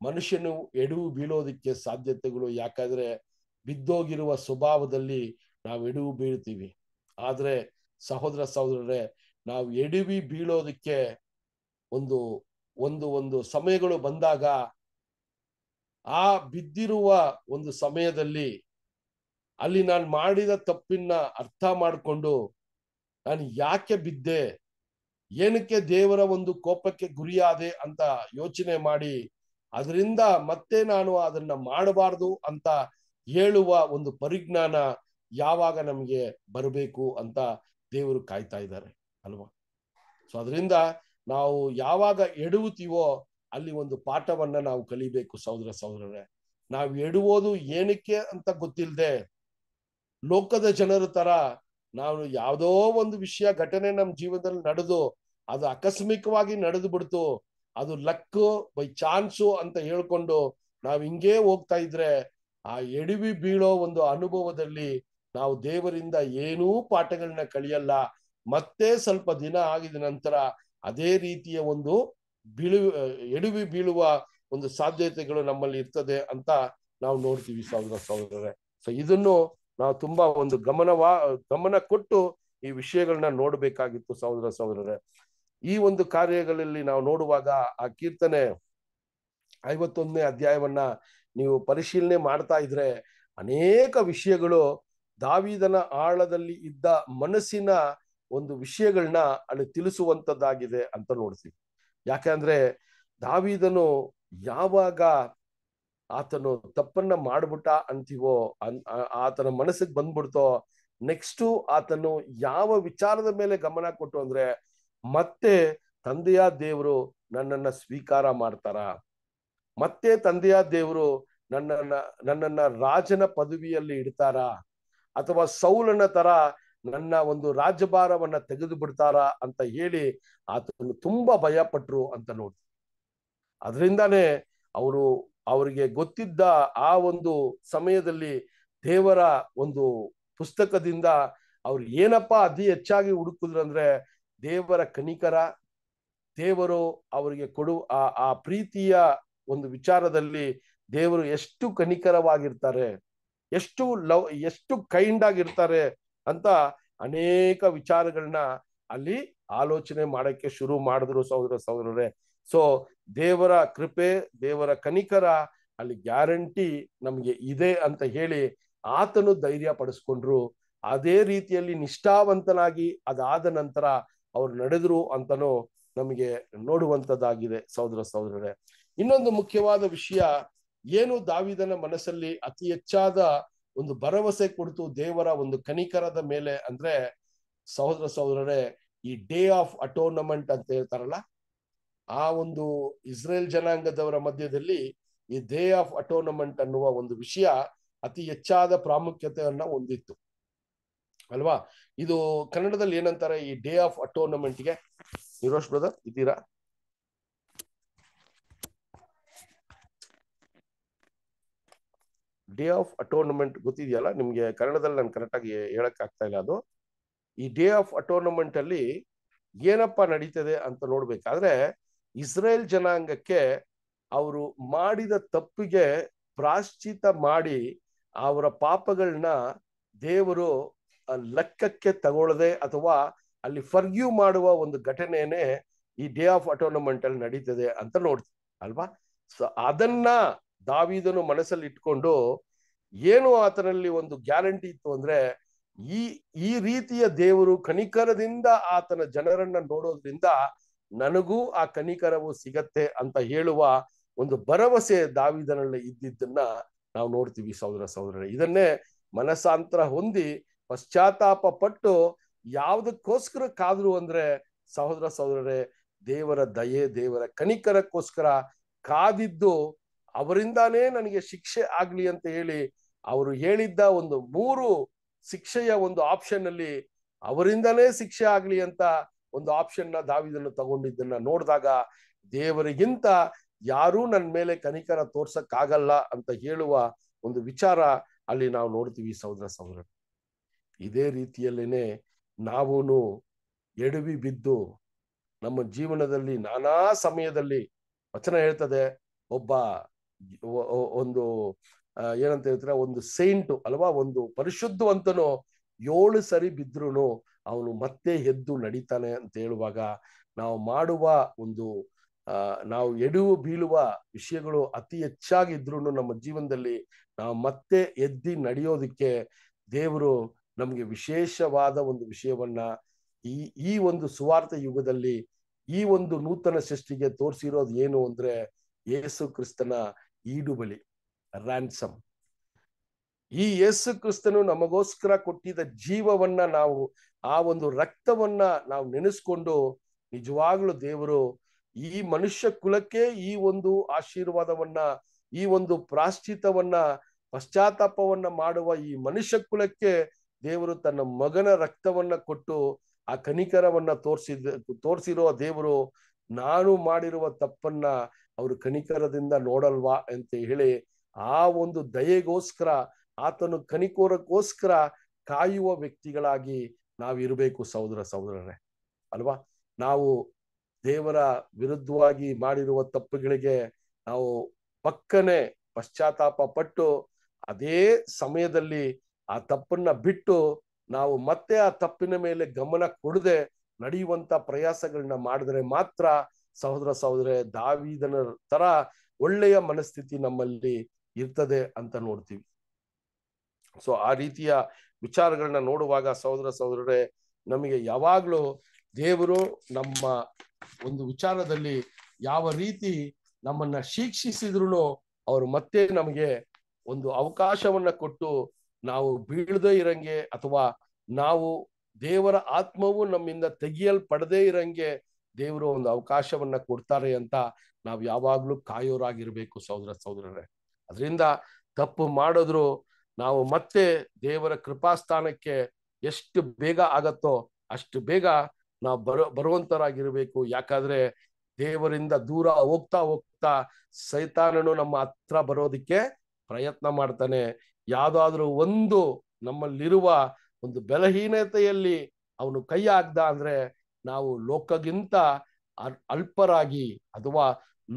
ಮನುಷ್ಯನು ಎಡುವು ಬೀಳೋದಕ್ಕೆ ಸಾಧ್ಯತೆಗಳು ಯಾಕಂದ್ರೆ ಬಿದ್ದೋಗಿರುವ ಸ್ವಭಾವದಲ್ಲಿ ನಾವು ಎಡುವು ಬೀಳ್ತೀವಿ ಆದ್ರೆ ಸಹೋದರ ಸಹೋದರರೇ ನಾವು ಎಡುವಿ ಬೀಳೋದಕ್ಕೆ ಒಂದು ಒಂದು ಒಂದು ಸಮಯಗಳು ಬಂದಾಗ ಆ ಬಿದ್ದಿರುವ ಒಂದು ಸಮಯದಲ್ಲಿ ಅಲ್ಲಿ ನಾನು ಮಾಡಿದ ತಪ್ಪಿನ ಅರ್ಥ ಮಾಡಿಕೊಂಡು ನಾನು ಯಾಕೆ ಬಿದ್ದೆ ಏನಕ್ಕೆ ದೇವರ ಒಂದು ಕೋಪಕ್ಕೆ ಗುರಿಯಾದೆ ಅಂತ ಯೋಚನೆ ಮಾಡಿ ಅದರಿಂದ ಮತ್ತೆ ನಾನು ಅದನ್ನ ಮಾಡಬಾರದು ಅಂತ ಹೇಳುವ ಒಂದು ಪರಿಜ್ಞಾನ ಯಾವಾಗ ನಮಗೆ ಬರಬೇಕು ಅಂತ ದೇವರು ಕಾಯ್ತಾ ಇದ್ದಾರೆ ಅಲ್ವಾ ಸೊ ಅದರಿಂದ ನಾವು ಯಾವಾಗ ಎಡುವುತ್ತೀವೋ ಅಲ್ಲಿ ಒಂದು ಪಾಠವನ್ನ ನಾವು ಕಲಿಬೇಕು ಸಹೋದರ ಸಹೋದರರೇ ನಾವು ಎಡುವುದು ಏನಕ್ಕೆ ಅಂತ ಗೊತ್ತಿಲ್ಲದೆ ಲೋಕದ ಜನರ ತರ ನಾವು ಯಾವುದೋ ಒಂದು ವಿಷಯ ಘಟನೆ ನಮ್ಮ ಜೀವನದಲ್ಲಿ ನಡೆದು ಅದು ಆಕಸ್ಮಿಕವಾಗಿ ನಡೆದು ಬಿಡ್ತು ಅದು ಲಕ್ಕು ಬೈ ಚಾನ್ಸು ಅಂತ ಹೇಳ್ಕೊಂಡು ನಾವು ಹಿಂಗೇ ಹೋಗ್ತಾ ಇದ್ರೆ ಆ ಎಡವಿ ಬೀಳೋ ಒಂದು ಅನುಭವದಲ್ಲಿ ನಾವು ದೇವರಿಂದ ಏನೂ ಪಾಠಗಳನ್ನ ಕಳಿಯಲ್ಲ ಮತ್ತೆ ಸ್ವಲ್ಪ ದಿನ ಆಗಿದ ನಂತರ ಅದೇ ರೀತಿಯ ಒಂದು ಬೀಳು ಎಡವಿ ಬೀಳುವ ಒಂದು ಸಾಧ್ಯತೆಗಳು ನಮ್ಮಲ್ಲಿ ಇರ್ತದೆ ಅಂತ ನಾವು ನೋಡ್ತೀವಿ ಸಹೋದರ ಸಹೋದರರೇ ಸೊ ಇದನ್ನು ನಾವು ತುಂಬಾ ಒಂದು ಗಮನವಾ ಗಮನ ಕೊಟ್ಟು ಈ ವಿಷಯಗಳನ್ನ ನೋಡ್ಬೇಕಾಗಿತ್ತು ಸಹೋದರ ಸಹೋದರರೇ ಈ ಒಂದು ಕಾರ್ಯಗಳಲ್ಲಿ ನಾವು ನೋಡುವಾಗ ಆ ಕೀರ್ತನೆ ಐವತ್ತೊಂದನೇ ಅಧ್ಯಾಯವನ್ನ ನೀವು ಪರಿಶೀಲನೆ ಮಾಡ್ತಾ ಇದ್ರೆ ಅನೇಕ ವಿಷಯಗಳು ದಾವಿದನ ಆಳದಲ್ಲಿ ಇದ್ದ ಮನಸ್ಸಿನ ಒಂದು ವಿಷಯಗಳನ್ನ ಅಲ್ಲಿ ತಿಳಿಸುವಂತದ್ದಾಗಿದೆ ಅಂತ ನೋಡ್ತೀವಿ ಯಾಕಂದ್ರೆ ದಾವಿದನು ಯಾವಾಗ ಆತನು ತಪ್ಪನ್ನ ಮಾಡ್ಬಿಟ್ಟ ಅಂತೀವೋ ಆತನ ಮನಸ್ಸಿಗೆ ಬಂದ್ಬಿಡ್ತೋ ನೆಕ್ಸ್ಟು ಆತನು ಯಾವ ವಿಚಾರದ ಮೇಲೆ ಗಮನ ಕೊಟ್ಟು ಅಂದ್ರೆ ಮತ್ತೆ ತಂದೆಯ ದೇವರು ನನ್ನನ್ನ ಸ್ವೀಕಾರ ಮಾಡ್ತಾರ ಮತ್ತೆ ತಂದೆಯ ದೇವರು ನನ್ನನ್ನ ನನ್ನನ್ನ ರಾಜನ ಪದವಿಯಲ್ಲಿ ಇಡ್ತಾರ ಅಥವಾ ಸೌಲನ ತರ ನನ್ನ ಒಂದು ರಾಜ್ಯಭಾರವನ್ನ ತೆಗೆದು ಬಿಡ್ತಾರ ಅಂತ ಹೇಳಿ ಆತನು ತುಂಬಾ ಭಯ ಪಟ್ರು ಅಂತ ನೋಡಿ ಅದರಿಂದಾನೇ ಅವರು ಅವರಿಗೆ ಗೊತ್ತಿದ್ದ ಆ ಒಂದು ಸಮಯದಲ್ಲಿ ದೇವರ ಒಂದು ಪುಸ್ತಕದಿಂದ ಅವ್ರು ಏನಪ್ಪಾ ಅತಿ ಹೆಚ್ಚಾಗಿ ಹುಡುಕಿದ್ರು ಅಂದ್ರೆ ದೇವರ ಕನಿಕರ ದೇವರು ಅವರಿಗೆ ಕೊಡು ಆ ಆ ಪ್ರೀತಿಯ ಒಂದು ವಿಚಾರದಲ್ಲಿ ದೇವರು ಎಷ್ಟು ಕನಿಕರವಾಗಿರ್ತಾರೆ ಎಷ್ಟು ಲವ್ ಎಷ್ಟು ಕೈಂಡ್ ಆಗಿರ್ತಾರೆ ಅಂತ ಅನೇಕ ವಿಚಾರಗಳನ್ನ ಅಲ್ಲಿ ಆಲೋಚನೆ ಮಾಡಕ್ಕೆ ಶುರು ಮಾಡಿದ್ರು ಸಹೋದರ ಸಹೋದರರೇ ಸೊ ದೇವರ ಕೃಪೆ ದೇವರ ಕನಿಕರ ಅಲ್ಲಿ ಗ್ಯಾರಂಟಿ ನಮಗೆ ಇದೆ ಅಂತ ಹೇಳಿ ಆತನು ಧೈರ್ಯ ಪಡಿಸ್ಕೊಂಡ್ರು ಅದೇ ರೀತಿಯಲ್ಲಿ ನಿಷ್ಠಾವಂತನಾಗಿ ಅದಾದ ನಂತರ ಅವ್ರು ನಡೆದ್ರು ಅಂತನೂ ನಮಗೆ ನೋಡುವಂತದ್ದಾಗಿದೆ ಸಹೋದರ ಸಹೋದರರೇ ಇನ್ನೊಂದು ಮುಖ್ಯವಾದ ವಿಷಯ ಏನು ದಾವಿದನ ಮನಸ್ಸಲ್ಲಿ ಅತಿ ಹೆಚ್ಚಾದ ಒಂದು ಭರವಸೆ ಕೊಡ್ತು ದೇವರ ಒಂದು ಕನಿಕರದ ಮೇಲೆ ಅಂದ್ರೆ ಸಹೋದರ ಸಹೋದರರೇ ಈ ಡೇ ಆಫ್ ಅಟೋರ್ನಮೆಂಟ್ ಅಂತ ಹೇಳ್ತಾರಲ್ಲ ಆ ಒಂದು ಇಸ್ರೇಲ್ ಜನಾಂಗದವರ ಮಧ್ಯದಲ್ಲಿ ಈ ಡೇ ಆಫ್ ಅಟೋರ್ನಮೆಂಟ್ ಅನ್ನುವ ಒಂದು ವಿಷಯ ಅತಿ ಹೆಚ್ಚಾದ ಪ್ರಾಮುಖ್ಯತೆಯನ್ನ ಹೊಂದಿತ್ತು ಅಲ್ವಾ ಇದು ಕನ್ನಡದಲ್ಲಿ ಏನಂತಾರೆ ಈ ಡೇ ಆಫ್ ಅಟೋರ್ನಮೆಂಟ್ ಗೆ ನಿರೋಶ್ ಬ್ರದರ್ ಇದ್ದೀರಾ ಡೇ ಆಫ್ ಅಟೋರ್ನಮೆಂಟ್ ಗೊತ್ತಿದೆಯಲ್ಲ ನಿಮ್ಗೆ ಕನ್ನಡದಲ್ಲಿ ನಾನು ಕರೆಕ್ಟಾಗಿ ಹೇಳಕ್ ಆಗ್ತಾ ಇಲ್ಲ ಅದು ಈ ಡೇ ಆಫ್ ಅಟೋರ್ನಮೆಂಟ್ ಅಲ್ಲಿ ಏನಪ್ಪ ನಡೀತದೆ ಅಂತ ನೋಡ್ಬೇಕಾದ್ರೆ ಇಸ್ರೇಲ್ ಜನಾಂಗಕ್ಕೆ ಅವರು ಮಾಡಿದ ತಪ್ಪಿಗೆ ಪ್ರಾಶ್ಚಿತ ಮಾಡಿ ಅವರ ಪಾಪಗಳನ್ನ ದೇವರು ಲೆಕ್ಕಕ್ಕೆ ತಗೊಳ್ಳದೆ ಅಥವಾ ಅಲ್ಲಿ ಫರ್ಗ್ಯೂ ಮಾಡುವ ಒಂದು ಘಟನೆನೇ ಈ ಡೇ ಆಫ್ ಅಟೋನಮೆಂಟ್ ಅಲ್ಲಿ ನಡೀತದೆ ಅಂತ ನೋಡ್ತೀವಿ ಅಲ್ವಾ ಸೊ ಅದನ್ನ ದಾವಿದನು ಮನಸ್ಸಲ್ಲಿ ಇಟ್ಕೊಂಡು ಏನು ಆತನಲ್ಲಿ ಒಂದು ಗ್ಯಾರಂಟಿ ಇತ್ತು ಅಂದ್ರೆ ಈ ಈ ರೀತಿಯ ದೇವರು ಕನಿಕರದಿಂದ ಆತನ ಜನರನ್ನ ನೋಡೋದ್ರಿಂದ ನನಗೂ ಆ ಕನಿಕರವು ಸಿಗತ್ತೆ ಅಂತ ಹೇಳುವ ಒಂದು ಭರವಸೆ ದಾವಿದನಲ್ಲಿ ಇದ್ದಿದ್ದನ್ನ ನಾವು ನೋಡ್ತೀವಿ ಸಹೋದರ ಸಹೋದರ ಇದನ್ನೇ ಮನಸಾಂತರ ಹೊಂದಿ ಪಶ್ಚಾತ್ತಾಪ ಪಟ್ಟು ಯಾವುದಕ್ಕೋಸ್ಕರ ಕಾದ್ರು ಅಂದ್ರೆ ಸಹೋದರ ಸಹೋದರರೇ ದೇವರ ದಯೆ ದೇವರ ಕಣಿಕರಕ್ಕೋಸ್ಕರ ಕಾದಿದ್ದು ಅವರಿಂದಾನೇ ನನಗೆ ಶಿಕ್ಷೆ ಆಗ್ಲಿ ಅಂತ ಹೇಳಿ ಅವರು ಹೇಳಿದ್ದ ಒಂದು ಮೂರು ಶಿಕ್ಷೆಯ ಒಂದು ಆಪ್ಷನ್ ಅಲ್ಲಿ ಅವರಿಂದನೇ ಶಿಕ್ಷೆ ಆಗ್ಲಿ ಅಂತ ಒಂದು ಆಪ್ಷನ್ ನ ದಾವಿದನ್ನು ತಗೊಂಡಿದ್ದನ್ನ ನೋಡಿದಾಗ ದೇವರಿಗಿಂತ ಯಾರೂ ನನ್ನ ಮೇಲೆ ಕನಿಕರ ತೋರ್ಸಕ್ಕಾಗಲ್ಲ ಅಂತ ಹೇಳುವ ಒಂದು ವಿಚಾರ ಅಲ್ಲಿ ನಾವು ನೋಡ್ತೀವಿ ಸಹೋದರ ಸಹೋದರ ಇದೇ ರೀತಿಯಲ್ಲೇನೆ ನಾವು ಎಡವಿ ಬಿದ್ದು ನಮ್ಮ ಜೀವನದಲ್ಲಿ ನಾನಾ ಸಮಯದಲ್ಲಿ ವಚನ ಹೇಳ್ತದೆ ಒಬ್ಬ ಒಂದು ಏನಂತ ಹೇಳ್ತಾರೆ ಒಂದು ಸೈಂಟು ಅಲ್ವಾ ಒಂದು ಪರಿಶುದ್ಧವಂತನು ಏಳು ಸರಿ ಬಿದ್ರುನು ಅವನು ಮತ್ತೆ ಎದ್ದು ನಡೀತಾನೆ ಅಂತ ಹೇಳುವಾಗ ನಾವು ಮಾಡುವ ಒಂದು ನಾವು ಎಡುವು ಬೀಳುವ ವಿಷಯಗಳು ಅತಿ ಹೆಚ್ಚಾಗಿದ್ರು ನಮ್ಮ ಜೀವನದಲ್ಲಿ ನಾವು ಮತ್ತೆ ಎದ್ದಿ ನಡೆಯೋದಕ್ಕೆ ದೇವರು ನಮಗೆ ವಿಶೇಷವಾದ ಒಂದು ವಿಷಯವನ್ನ ಈ ಈ ಒಂದು ಸುವಾರ್ಥ ಯುಗದಲ್ಲಿ ಈ ಒಂದು ನೂತನ ಸೃಷ್ಟಿಗೆ ತೋರಿಸಿರೋದು ಏನು ಅಂದ್ರೆ ಯೇಸು ಕ್ರಿಸ್ತನ ಈಡುಬಲಿ ರ್ಯಾನ್ಸಮ್ ಈ ಯೇಸು ಕ್ರಿಸ್ತನು ನಮಗೋಸ್ಕರ ಕೊಟ್ಟಿದ್ದ ಜೀವವನ್ನ ನಾವು ಆ ಒಂದು ರಕ್ತವನ್ನ ನಾವು ನೆನೆಸ್ಕೊಂಡು ನಿಜವಾಗ್ಲು ದೇವರು ಈ ಮನುಷ್ಯ ಕುಲಕ್ಕೆ ಈ ಒಂದು ಆಶೀರ್ವಾದವನ್ನ ಈ ಒಂದು ಪ್ರಾಶ್ಚಿತವನ್ನ ಪಶ್ಚಾತ್ತಾಪವನ್ನ ಮಾಡುವ ಈ ಮನುಷ್ಯ ಕುಲಕ್ಕೆ ದೇವರು ತನ್ನ ಮಗನ ರಕ್ತವನ್ನ ಕೊಟ್ಟು ಆ ಕನಿಕರವನ್ನ ತೋರಿಸಿದ ತೋರಿಸಿರೋ ದೇವರು ನಾನು ಮಾಡಿರುವ ತಪ್ಪನ್ನ ಅವರು ಕನಿಕರದಿಂದ ನೋಡಲ್ವಾ ಅಂತ ಹೇಳಿ ಆ ಒಂದು ದಯೆಗೋಸ್ಕರ ಆತನು ಕನಿಕೋರಕ್ಕೋಸ್ಕರ ಕಾಯುವ ವ್ಯಕ್ತಿಗಳಾಗಿ ನಾವಿರಬೇಕು ಸಹೋದರ ಸಹೋದರರೇ ಅಲ್ವಾ ನಾವು ದೇವರ ವಿರುದ್ಧವಾಗಿ ಮಾಡಿರುವ ತಪ್ಪುಗಳಿಗೆ ನಾವು ಪಕ್ಕನೆ ಪಶ್ಚಾತ್ತಾಪ ಪಟ್ಟು ಅದೇ ಸಮಯದಲ್ಲಿ ಆ ತಪ್ಪನ್ನ ಬಿಟ್ಟು ನಾವು ಮತ್ತೆ ಆ ತಪ್ಪಿನ ಮೇಲೆ ಗಮನ ಕೊಡದೆ ನಡೆಯುವಂತ ಪ್ರಯಾಸಗಳನ್ನ ಮಾಡಿದ್ರೆ ಮಾತ್ರ ಸಹೋದರ ಸಹೋದರ ದಾವಿದನ ತರ ಒಳ್ಳೆಯ ಮನಸ್ಥಿತಿ ನಮ್ಮಲ್ಲಿ ಇರ್ತದೆ ಅಂತ ನೋಡ್ತೀವಿ ಸೊ ಆ ರೀತಿಯ ವಿಚಾರಗಳನ್ನ ನೋಡುವಾಗ ಸಹೋದರ ಸಹೋದರರೇ ನಮಗೆ ಯಾವಾಗ್ಲೂ ದೇವರು ನಮ್ಮ ಒಂದು ವಿಚಾರದಲ್ಲಿ ಯಾವ ರೀತಿ ನಮ್ಮನ್ನ ಶಿಕ್ಷಿಸಿದ್ರು ಅವರು ಮತ್ತೆ ನಮಗೆ ಒಂದು ಅವಕಾಶವನ್ನ ಕೊಟ್ಟು ನಾವು ಬೀಳದೇ ಇರಂಗೆ ಅಥವಾ ನಾವು ದೇವರ ಆತ್ಮವು ನಮ್ಮಿಂದ ತೆಗಿಯಲ್ಪಡದೇ ಇರಂಗೆ ದೇವರು ಒಂದು ಅವಕಾಶವನ್ನ ಕೊಡ್ತಾರೆ ಅಂತ ನಾವು ಯಾವಾಗ್ಲೂ ಕಾಯೋರಾಗಿರ್ಬೇಕು ಸಹೋದರ ಸಹೋದರರೇ ಅದರಿಂದ ತಪ್ಪು ಮಾಡಿದ್ರು ನಾವು ಮತ್ತೆ ದೇವರ ಕೃಪಾಸ್ಥಾನಕ್ಕೆ ಎಷ್ಟು ಬೇಗ ಆಗತ್ತೋ ಅಷ್ಟು ಬೇಗ ನಾವು ಬರೋ ಬರುವಂತರಾಗಿರ್ಬೇಕು ಯಾಕಂದ್ರೆ ದೇವರಿಂದ ದೂರ ಹೋಗ್ತಾ ಹೋಗ್ತಾ ಸೈತಾನನು ನಮ್ಮ ಹತ್ರ ಬರೋದಿಕ್ಕೆ ಪ್ರಯತ್ನ ಮಾಡ್ತಾನೆ ಯಾವುದಾದ್ರೂ ಒಂದು ನಮ್ಮಲ್ಲಿರುವ ಒಂದು ಬೆಲಹೀನತೆಯಲ್ಲಿ ಅವನು ಕೈ ಹಾಕ್ದ ಅಂದ್ರೆ ನಾವು ಲೋಕಗಿಂತ ಅಲ್ಪರಾಗಿ ಅಥವಾ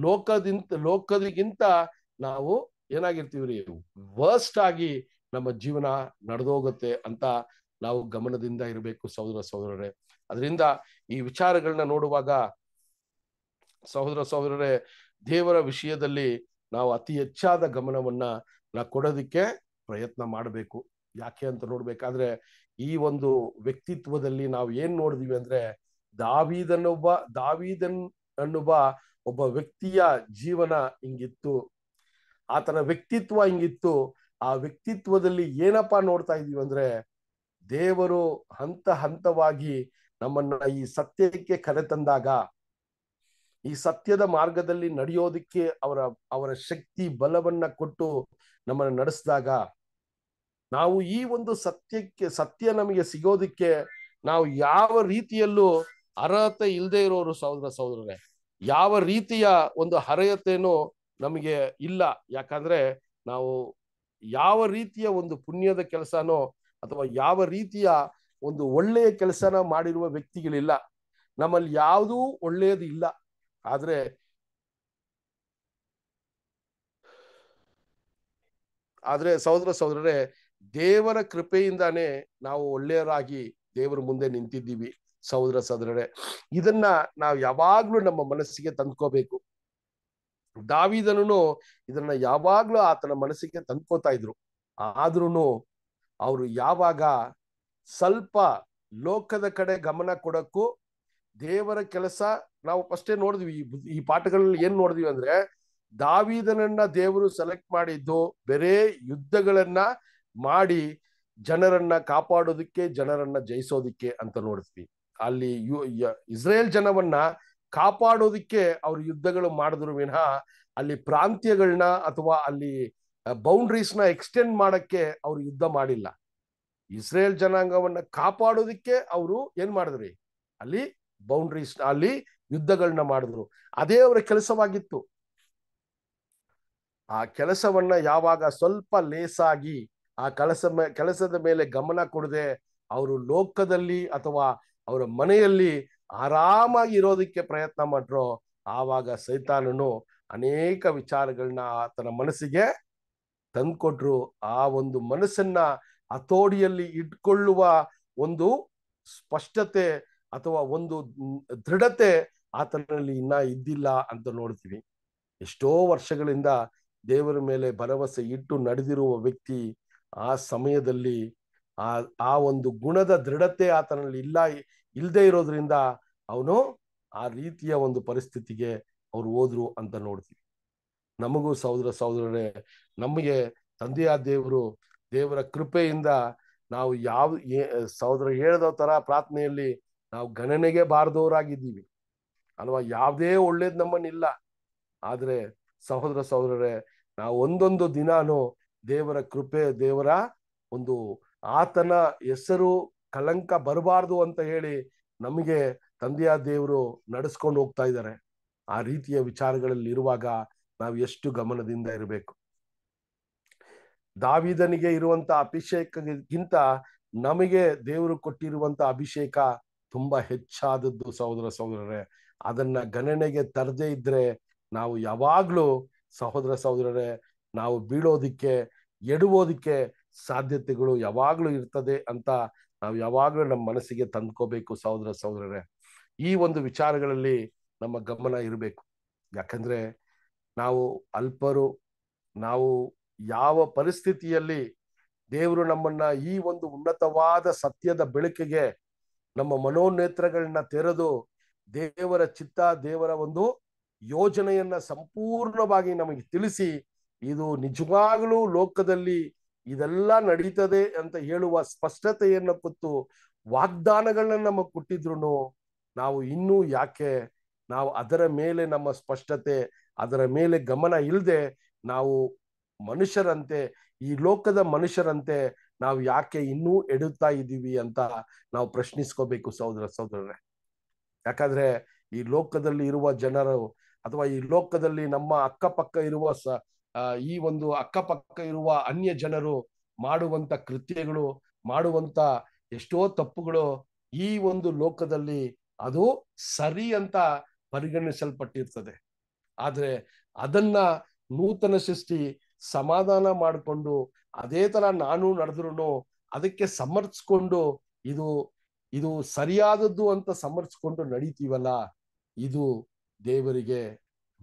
ಲೋಕದಿಂದ ಲೋಕದಿಗಿಂತ ನಾವು ಏನಾಗಿರ್ತೀವಿ ರೀ ವರ್ಸ್ಟ್ ಆಗಿ ನಮ್ಮ ಜೀವನ ನಡೆದೋಗುತ್ತೆ ಅಂತ ನಾವು ಗಮನದಿಂದ ಇರಬೇಕು ಸಹೋದರ ಸಹೋದರರೇ ಅದರಿಂದ ಈ ವಿಚಾರಗಳನ್ನ ನೋಡುವಾಗ ಸಹೋದರ ಸಹೋದರರೇ ದೇವರ ವಿಷಯದಲ್ಲಿ ನಾವು ಅತಿ ಹೆಚ್ಚಾದ ಗಮನವನ್ನ ನಾವು ಕೊಡೋದಿಕ್ಕೆ ಪ್ರಯತ್ನ ಮಾಡಬೇಕು ಯಾಕೆ ಅಂತ ನೋಡ್ಬೇಕಾದ್ರೆ ಈ ಒಂದು ವ್ಯಕ್ತಿತ್ವದಲ್ಲಿ ನಾವು ಏನ್ ನೋಡಿದೀವಿ ಅಂದ್ರೆ ದಾವಿದನ್ನೊಬ್ಬ ದಾವಿದನ್ ಅನ್ನುವ ಒಬ್ಬ ವ್ಯಕ್ತಿಯ ಜೀವನ ಹಿಂಗಿತ್ತು ಆತನ ವ್ಯಕ್ತಿತ್ವ ಹಿಂಗಿತ್ತು ಆ ವ್ಯಕ್ತಿತ್ವದಲ್ಲಿ ಏನಪ್ಪಾ ನೋಡ್ತಾ ಇದೀವಿ ಅಂದ್ರೆ ದೇವರು ಹಂತ ಹಂತವಾಗಿ ನಮ್ಮನ್ನ ಈ ಸತ್ಯಕ್ಕೆ ಕರೆತಂದಾಗ ಈ ಸತ್ಯದ ಮಾರ್ಗದಲ್ಲಿ ನಡೆಯೋದಿಕ್ಕೆ ಅವರ ಅವರ ಶಕ್ತಿ ಬಲವನ್ನ ಕೊಟ್ಟು ನಮ್ಮನ್ನು ನಡೆಸಿದಾಗ ನಾವು ಈ ಒಂದು ಸತ್ಯಕ್ಕೆ ಸತ್ಯ ನಮಗೆ ಸಿಗೋದಿಕ್ಕೆ ನಾವು ಯಾವ ರೀತಿಯಲ್ಲೂ ಅರ್ಹತೆ ಇಲ್ಲದೆ ಇರೋರು ಸಹೋದರ ಸಹೋದರರೇ ಯಾವ ರೀತಿಯ ಒಂದು ಅರ್ಹತೆಯೂ ನಮಗೆ ಇಲ್ಲ ಯಾಕಂದ್ರೆ ನಾವು ಯಾವ ರೀತಿಯ ಒಂದು ಪುಣ್ಯದ ಕೆಲಸನೋ ಅಥವಾ ಯಾವ ರೀತಿಯ ಒಂದು ಒಳ್ಳೆಯ ಕೆಲಸನ ಮಾಡಿರುವ ವ್ಯಕ್ತಿಗಳಿಲ್ಲ ನಮ್ಮಲ್ಲಿ ಯಾವುದೂ ಒಳ್ಳೆಯದು ಇಲ್ಲ ಆದರೆ ಆದರೆ ಸಹೋದರ ಸಹೋದರರೇ ದೇವರ ಕೃಪೆಯಿಂದಾನೇ ನಾವು ಒಳ್ಳೆಯರಾಗಿ ದೇವರ ಮುಂದೆ ನಿಂತಿದ್ದೀವಿ ಸಹೋದರ ಸಹೋದರರೇ ಇದನ್ನ ನಾವು ಯಾವಾಗ್ಲೂ ನಮ್ಮ ಮನಸ್ಸಿಗೆ ತಂದ್ಕೋಬೇಕು ದಾವಿದನು ಇದನ್ನ ಯಾವಾಗ್ಲೂ ಆತನ ಮನಸ್ಸಿಗೆ ತಂದ್ಕೋತಾ ಇದ್ರು ಆದ್ರೂ ಅವರು ಯಾವಾಗ ಸ್ವಲ್ಪ ಲೋಕದ ಕಡೆ ಗಮನ ಕೊಡಕ್ಕೂ ದೇವರ ಕೆಲಸ ನಾವು ಫಸ್ಟೇ ನೋಡಿದ್ವಿ ಈ ಪಾಠಗಳಲ್ಲಿ ಏನ್ ನೋಡಿದ್ವಿ ಅಂದ್ರೆ ದಾವಿದನನ್ನ ದೇವರು ಸೆಲೆಕ್ಟ್ ಮಾಡಿದ್ದು ಬೇರೆ ಯುದ್ಧಗಳನ್ನ ಮಾಡಿ ಜನರನ್ನ ಕಾಪಾಡೋದಕ್ಕೆ ಜನರನ್ನ ಜಯಿಸೋದಿಕ್ಕೆ ಅಂತ ನೋಡ್ತೀವಿ ಅಲ್ಲಿ ಯು ಇಸ್ರೇಲ್ ಜನವನ್ನ ಕಾಪಾಡೋದಿಕ್ಕೆ ಅವ್ರು ಯುದ್ಧಗಳು ಮಾಡಿದ್ರು ವಿನಃ ಅಲ್ಲಿ ಪ್ರಾಂತ್ಯಗಳನ್ನ ಅಥವಾ ಅಲ್ಲಿ ಬೌಂಡ್ರೀಸ್ನ ಎಕ್ಸ್ಟೆಂಡ್ ಮಾಡಕ್ಕೆ ಅವ್ರು ಯುದ್ಧ ಮಾಡಿಲ್ಲ ಇಸ್ರೇಲ್ ಜನಾಂಗವನ್ನ ಕಾಪಾಡೋದಿಕ್ಕೆ ಅವರು ಏನ್ ಮಾಡಿದ್ರಿ ಅಲ್ಲಿ ಬೌಂಡ್ರೀಸ್ ಅಲ್ಲಿ ಯುದ್ಧಗಳನ್ನ ಮಾಡಿದ್ರು ಅದೇ ಅವರ ಕೆಲಸವಾಗಿತ್ತು ಆ ಕೆಲಸವನ್ನ ಯಾವಾಗ ಸ್ವಲ್ಪ ಲೇಸಾಗಿ ಆ ಕೆಲಸ ಕೆಲಸದ ಮೇಲೆ ಗಮನ ಕೊಡದೆ ಅವರು ಲೋಕದಲ್ಲಿ ಅಥವಾ ಅವರ ಮನೆಯಲ್ಲಿ ಆರಾಮಾಗಿ ಇರೋದಕ್ಕೆ ಪ್ರಯತ್ನ ಮಾಡ್ರೋ ಆವಾಗ ಸೈತಾನನು ಅನೇಕ ವಿಚಾರಗಳನ್ನ ಆತನ ಮನಸ್ಸಿಗೆ ತಂದ್ಕೊಟ್ರು ಆ ಒಂದು ಮನಸ್ಸನ್ನ ಹತೋಡಿಯಲ್ಲಿ ಇಟ್ಕೊಳ್ಳುವ ಒಂದು ಸ್ಪಷ್ಟತೆ ಅಥವಾ ಒಂದು ದೃಢತೆ ಆತನಲ್ಲಿ ಇನ್ನ ಇದ್ದಿಲ್ಲ ಅಂತ ನೋಡ್ತೀವಿ ಎಷ್ಟೋ ವರ್ಷಗಳಿಂದ ದೇವರ ಮೇಲೆ ಭರವಸೆ ಇಟ್ಟು ನಡೆದಿರುವ ವ್ಯಕ್ತಿ ಆ ಸಮಯದಲ್ಲಿ ಆ ಆ ಒಂದು ಗುಣದ ದೃಢತೆ ಆತನಲ್ಲಿ ಇಲ್ಲ ಇಲ್ಲದೆ ಇರೋದ್ರಿಂದ ಅವನು ಆ ರೀತಿಯ ಒಂದು ಪರಿಸ್ಥಿತಿಗೆ ಅವ್ರು ಹೋದ್ರು ಅಂತ ನೋಡ್ತೀವಿ ನಮಗೂ ಸಹೋದರ ಸಹೋದರರೇ ನಮಗೆ ತಂದೆಯ ದೇವರು ದೇವರ ಕೃಪೆಯಿಂದ ನಾವು ಯಾವ ಸಹೋದರ ಹೇಳದ ತರ ಪ್ರಾರ್ಥನೆಯಲ್ಲಿ ನಾವು ಗಣನೆಗೆ ಬಾರದವರಾಗಿದ್ದೀವಿ ಅಲ್ವಾ ಯಾವುದೇ ಒಳ್ಳೇದು ನಮ್ಮನ್ನಿಲ್ಲ ಆದ್ರೆ ಸಹೋದರ ಸಹೋದರರೇ ನಾವು ಒಂದೊಂದು ದಿನಾನು ದೇವರ ಕೃಪೆ ದೇವರ ಒಂದು ಆತನ ಹೆಸರು ಕಳಂಕ ಬರಬಾರದು ಅಂತ ಹೇಳಿ ನಮಗೆ ತಂದೆಯ ದೇವರು ನಡೆಸ್ಕೊಂಡು ಹೋಗ್ತಾ ಇದ್ದಾರೆ ಆ ರೀತಿಯ ವಿಚಾರಗಳಲ್ಲಿ ಇರುವಾಗ ನಾವು ಎಷ್ಟು ಗಮನದಿಂದ ಇರಬೇಕು ದಾವಿದನಿಗೆ ಇರುವಂತ ಅಭಿಷೇಕಗಿಂತ ನಮಗೆ ದೇವರು ಕೊಟ್ಟಿರುವಂತ ಅಭಿಷೇಕ ತುಂಬಾ ಹೆಚ್ಚಾದದ್ದು ಸಹೋದರ ಸಹೋದರರೇ ಅದನ್ನ ಗಣನೆಗೆ ತರದೇ ಇದ್ರೆ ನಾವು ಯಾವಾಗ್ಲೂ ಸಹೋದರ ಸಹೋದರರೇ ನಾವು ಬೀಳೋದಿಕ್ಕೆ ಎಡುವುದಕ್ಕೆ ಸಾಧ್ಯತೆಗಳು ಯಾವಾಗಲೂ ಇರ್ತದೆ ಅಂತ ನಾವು ಯಾವಾಗಲೂ ನಮ್ಮ ಮನಸ್ಸಿಗೆ ತಂದ್ಕೋಬೇಕು ಸಹೋದರ ಸಹೋದರರೇ ಈ ಒಂದು ವಿಚಾರಗಳಲ್ಲಿ ನಮ್ಮ ಗಮನ ಇರಬೇಕು ಯಾಕಂದ್ರೆ ನಾವು ಅಲ್ಪರು ನಾವು ಯಾವ ಪರಿಸ್ಥಿತಿಯಲ್ಲಿ ದೇವರು ನಮ್ಮನ್ನ ಈ ಒಂದು ಉನ್ನತವಾದ ಸತ್ಯದ ಬೆಳಕಿಗೆ ನಮ್ಮ ಮನೋನೇತ್ರಗಳನ್ನ ತೆರೆದು ದೇವರ ಚಿತ್ತ ದೇವರ ಒಂದು ಯೋಜನೆಯನ್ನ ಸಂಪೂರ್ಣವಾಗಿ ನಮಗೆ ತಿಳಿಸಿ ಇದು ನಿಜವಾಗಲೂ ಲೋಕದಲ್ಲಿ ಇದೆಲ್ಲ ನಡೀತದೆ ಅಂತ ಹೇಳುವ ಸ್ಪಷ್ಟತೆಯನ್ನ ಕೊತ್ತು ವಾಗ್ದಾನಗಳನ್ನ ನಮಗೆ ಕೊಟ್ಟಿದ್ರು ನಾವು ಇನ್ನೂ ಯಾಕೆ ನಾವು ಅದರ ಮೇಲೆ ನಮ್ಮ ಸ್ಪಷ್ಟತೆ ಅದರ ಮೇಲೆ ಗಮನ ಇಲ್ಲದೆ ನಾವು ಮನುಷ್ಯರಂತೆ ಈ ಲೋಕದ ಮನುಷ್ಯರಂತೆ ನಾವು ಯಾಕೆ ಇನ್ನೂ ಎಡುತ್ತಾ ಇದ್ದೀವಿ ಅಂತ ನಾವು ಪ್ರಶ್ನಿಸ್ಕೋಬೇಕು ಸಹೋದರ ಸಹೋದರರೇ ಯಾಕಂದ್ರೆ ಈ ಲೋಕದಲ್ಲಿ ಇರುವ ಜನರು ಅಥವಾ ಈ ಲೋಕದಲ್ಲಿ ನಮ್ಮ ಅಕ್ಕಪಕ್ಕ ಇರುವ ಸ ಈ ಒಂದು ಅಕ್ಕಪಕ್ಕ ಇರುವ ಅನ್ಯ ಜನರು ಮಾಡುವಂತ ಕೃತ್ಯಗಳು ಮಾಡುವಂತ ಎಷ್ಟೋ ತಪ್ಪುಗಳು ಈ ಒಂದು ಲೋಕದಲ್ಲಿ ಅದು ಸರಿ ಅಂತ ಪರಿಗಣಿಸಲ್ಪಟ್ಟಿರ್ತದೆ ಆದ್ರೆ ಅದನ್ನ ನೂತನ ಸೃಷ್ಟಿ ಸಮಾಧಾನ ಮಾಡಿಕೊಂಡು ಅದೇ ತರ ನಾನು ನಡೆದ್ರು ಅದಕ್ಕೆ ಸಮರ್ಥಿಸ್ಕೊಂಡು ಇದು ಇದು ಸರಿಯಾದದ್ದು ಅಂತ ಸಮರ್ಥಿಸ್ಕೊಂಡು ನಡೀತೀವಲ್ಲ ಇದು ದೇವರಿಗೆ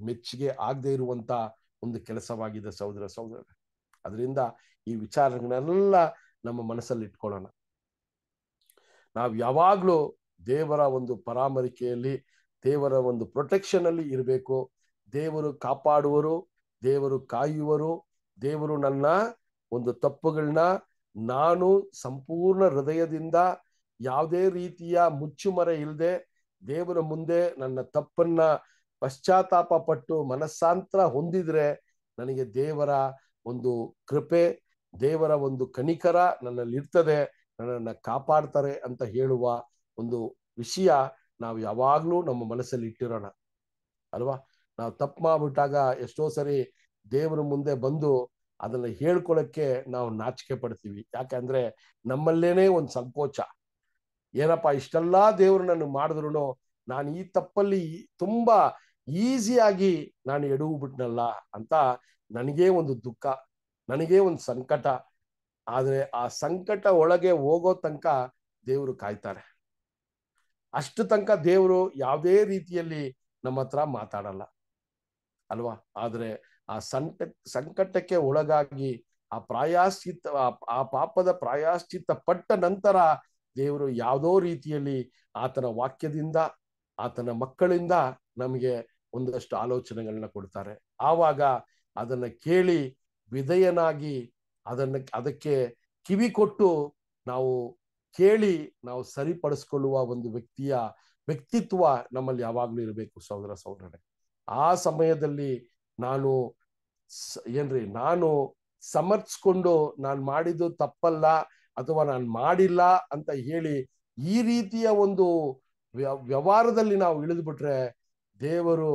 ಮೆಚ್ಚುಗೆ ಆಗದೇ ಇರುವಂತ ಒಂದು ಕೆಲಸವಾಗಿದೆ ಸಹೋದರ ಸಹೋದರ ಅದರಿಂದ ಈ ವಿಚಾರಗಳನ್ನೆಲ್ಲ ನಮ್ಮ ಮನಸ್ಸಲ್ಲಿ ಇಟ್ಕೊಳ್ಳೋಣ ನಾವು ಯಾವಾಗಲೂ ದೇವರ ಒಂದು ಪರಾಮರಿಕೆಯಲ್ಲಿ ದೇವರ ಒಂದು ಪ್ರೊಟೆಕ್ಷನ್ ಅಲ್ಲಿ ಇರಬೇಕು ದೇವರು ಕಾಪಾಡುವರು ದೇವರು ಕಾಯುವರು ದೇವರು ನನ್ನ ಒಂದು ತಪ್ಪುಗಳನ್ನ ನಾನು ಸಂಪೂರ್ಣ ಹೃದಯದಿಂದ ಯಾವುದೇ ರೀತಿಯ ಮುಚ್ಚುಮರೆ ಇಲ್ಲದೆ ದೇವರ ಮುಂದೆ ನನ್ನ ತಪ್ಪನ್ನ ಪಶ್ಚಾತ್ತಾಪ ಪಟ್ಟು ಮನಸ್ಸಾಂತರ ಹೊಂದಿದ್ರೆ ನನಗೆ ದೇವರ ಒಂದು ಕೃಪೆ ದೇವರ ಒಂದು ಕಣಿಕರ ನನ್ನಲ್ಲಿ ಇರ್ತದೆ ನನ್ನನ್ನು ಕಾಪಾಡ್ತಾರೆ ಅಂತ ಹೇಳುವ ಒಂದು ವಿಷಯ ನಾವು ಯಾವಾಗ್ಲೂ ನಮ್ಮ ಮನಸ್ಸಲ್ಲಿ ಇಟ್ಟಿರೋಣ ಅಲ್ವಾ ನಾವು ತಪ್ಪು ಮಾಡ್ಬಿಟ್ಟಾಗ ಎಷ್ಟೋ ಸರಿ ದೇವರ ಮುಂದೆ ಬಂದು ಅದನ್ನ ಹೇಳ್ಕೊಳಕ್ಕೆ ನಾವು ನಾಚಿಕೆ ಪಡ್ತೀವಿ ಯಾಕಂದ್ರೆ ನಮ್ಮಲ್ಲೇನೆ ಒಂದು ಸಂಕೋಚ ಏನಪ್ಪ ಇಷ್ಟೆಲ್ಲ ದೇವರು ನಾನು ಮಾಡಿದ್ರು ನಾನು ಈ ತಪ್ಪಲ್ಲಿ ತುಂಬಾ ಈಸಿಯಾಗಿ ನಾನು ಎಡಗು ಬಿಟ್ನಲ್ಲ ಅಂತ ನನಗೆ ಒಂದು ದುಃಖ ನನಗೆ ಒಂದು ಸಂಕಟ ಆದರೆ ಆ ಸಂಕಟ ಒಳಗೆ ಹೋಗೋ ತನಕ ದೇವರು ಕಾಯ್ತಾರೆ ಅಷ್ಟು ತನಕ ದೇವರು ಯಾವುದೇ ರೀತಿಯಲ್ಲಿ ನಮ್ಮ ಹತ್ರ ಮಾತಾಡಲ್ಲ ಅಲ್ವಾ ಆದರೆ ಆ ಸಂಕ ಸಂಕಟಕ್ಕೆ ಒಳಗಾಗಿ ಆ ಪ್ರಾಯಶ್ಚಿತ್ತ ಆ ಪಾಪದ ಪ್ರಾಯಶ್ಚಿತ್ತ ಪಟ್ಟ ನಂತರ ದೇವರು ಯಾವುದೋ ರೀತಿಯಲ್ಲಿ ಆತನ ವಾಕ್ಯದಿಂದ ಆತನ ಮಕ್ಕಳಿಂದ ನಮಗೆ ಒಂದಷ್ಟು ಆಲೋಚನೆಗಳನ್ನ ಕೊಡ್ತಾರೆ ಆವಾಗ ಅದನ್ನ ಕೇಳಿ ವಿಧೇಯನಾಗಿ ಅದನ್ನ ಅದಕ್ಕೆ ಕಿವಿ ಕೊಟ್ಟು ನಾವು ಕೇಳಿ ನಾವು ಸರಿಪಡಿಸ್ಕೊಳ್ಳುವ ಒಂದು ವ್ಯಕ್ತಿಯ ವ್ಯಕ್ತಿತ್ವ ನಮ್ಮಲ್ಲಿ ಯಾವಾಗಲೂ ಇರಬೇಕು ಸಹೋದರ ಸಹೋದರನೆ ಆ ಸಮಯದಲ್ಲಿ ನಾನು ಏನ್ರಿ ನಾನು ಸಮರ್ಥಿಸ್ಕೊಂಡು ನಾನು ಮಾಡಿದ್ದು ತಪ್ಪಲ್ಲ ಅಥವಾ ನಾನು ಮಾಡಿಲ್ಲ ಅಂತ ಹೇಳಿ ಈ ರೀತಿಯ ಒಂದು ವ್ಯವಹಾರದಲ್ಲಿ ನಾವು ಇಳಿದ್ಬಿಟ್ರೆ ದೇವರು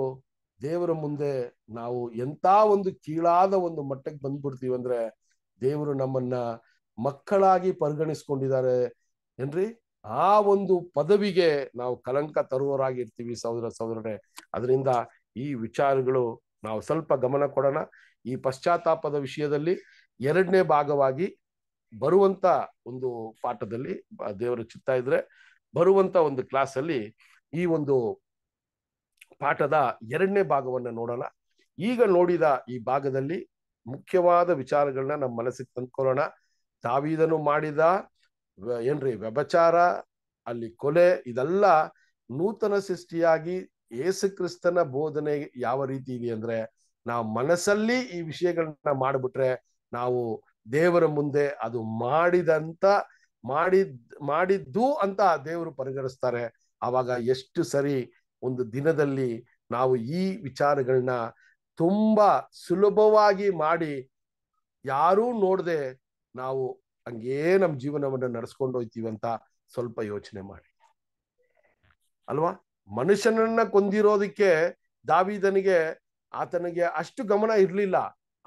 ದೇವರ ಮುಂದೆ ನಾವು ಎಂಥ ಒಂದು ಕೀಳಾದ ಒಂದು ಮಟ್ಟಕ್ಕೆ ಬಂದ್ಬಿಡ್ತೀವಿ ಅಂದ್ರೆ ದೇವರು ನಮ್ಮನ್ನ ಮಕ್ಕಳಾಗಿ ಪರಿಗಣಿಸ್ಕೊಂಡಿದ್ದಾರೆ ಏನ್ರಿ ಆ ಒಂದು ಪದವಿಗೆ ನಾವು ಕಲಂಕ ತರುವರಾಗಿರ್ತೀವಿ ಸಹೋದರ ಸಹೋದರರೇ ಅದರಿಂದ ಈ ವಿಚಾರಗಳು ನಾವು ಸ್ವಲ್ಪ ಗಮನ ಕೊಡೋಣ ಈ ಪಶ್ಚಾತ್ತಾಪದ ವಿಷಯದಲ್ಲಿ ಎರಡನೇ ಭಾಗವಾಗಿ ಬರುವಂತ ಒಂದು ಪಾಠದಲ್ಲಿ ದೇವರ ಚಿತ್ತ ಇದ್ರೆ ಬರುವಂತ ಒಂದು ಕ್ಲಾಸಲ್ಲಿ ಈ ಒಂದು ಪಾಠದ ಎರಡನೇ ಭಾಗವನ್ನ ನೋಡೋಣ ಈಗ ನೋಡಿದ ಈ ಭಾಗದಲ್ಲಿ ಮುಖ್ಯವಾದ ವಿಚಾರಗಳನ್ನ ನಮ್ಮ ಮನಸ್ಸಿಗೆ ತಂದ್ಕೊಳ್ಳೋಣ ತಾವೀದನು ಮಾಡಿದ ಏನ್ರಿ ವ್ಯಭಚಾರ ಅಲ್ಲಿ ಕೊಲೆ ಇದೆಲ್ಲ ನೂತನ ಸೃಷ್ಟಿಯಾಗಿ ಏಸು ಕ್ರಿಸ್ತನ ಬೋಧನೆ ಯಾವ ರೀತಿ ಇದೆ ಅಂದ್ರೆ ನಾವು ಮನಸ್ಸಲ್ಲಿ ಈ ವಿಷಯಗಳನ್ನ ಮಾಡ್ಬಿಟ್ರೆ ನಾವು ದೇವರ ಮುಂದೆ ಅದು ಮಾಡಿದಂತ ಮಾಡಿದ್ ಮಾಡಿದ್ದು ಅಂತ ದೇವರು ಪರಿಗಣಿಸ್ತಾರೆ ಆವಾಗ ಎಷ್ಟು ಸರಿ ಒಂದು ದಿನದಲ್ಲಿ ನಾವು ಈ ವಿಚಾರಗಳನ್ನ ತುಂಬಾ ಸುಲಭವಾಗಿ ಮಾಡಿ ಯಾರೂ ನೋಡದೆ ನಾವು ಹಂಗೇ ನಮ್ಮ ಜೀವನವನ್ನು ನಡೆಸ್ಕೊಂಡು ಅಂತ ಸ್ವಲ್ಪ ಯೋಚನೆ ಮಾಡಿ ಅಲ್ವಾ ಮನುಷ್ಯನನ್ನ ಕೊಂದಿರೋದಕ್ಕೆ ದಾವಿದನಿಗೆ ಆತನಿಗೆ ಅಷ್ಟು ಗಮನ ಇರಲಿಲ್ಲ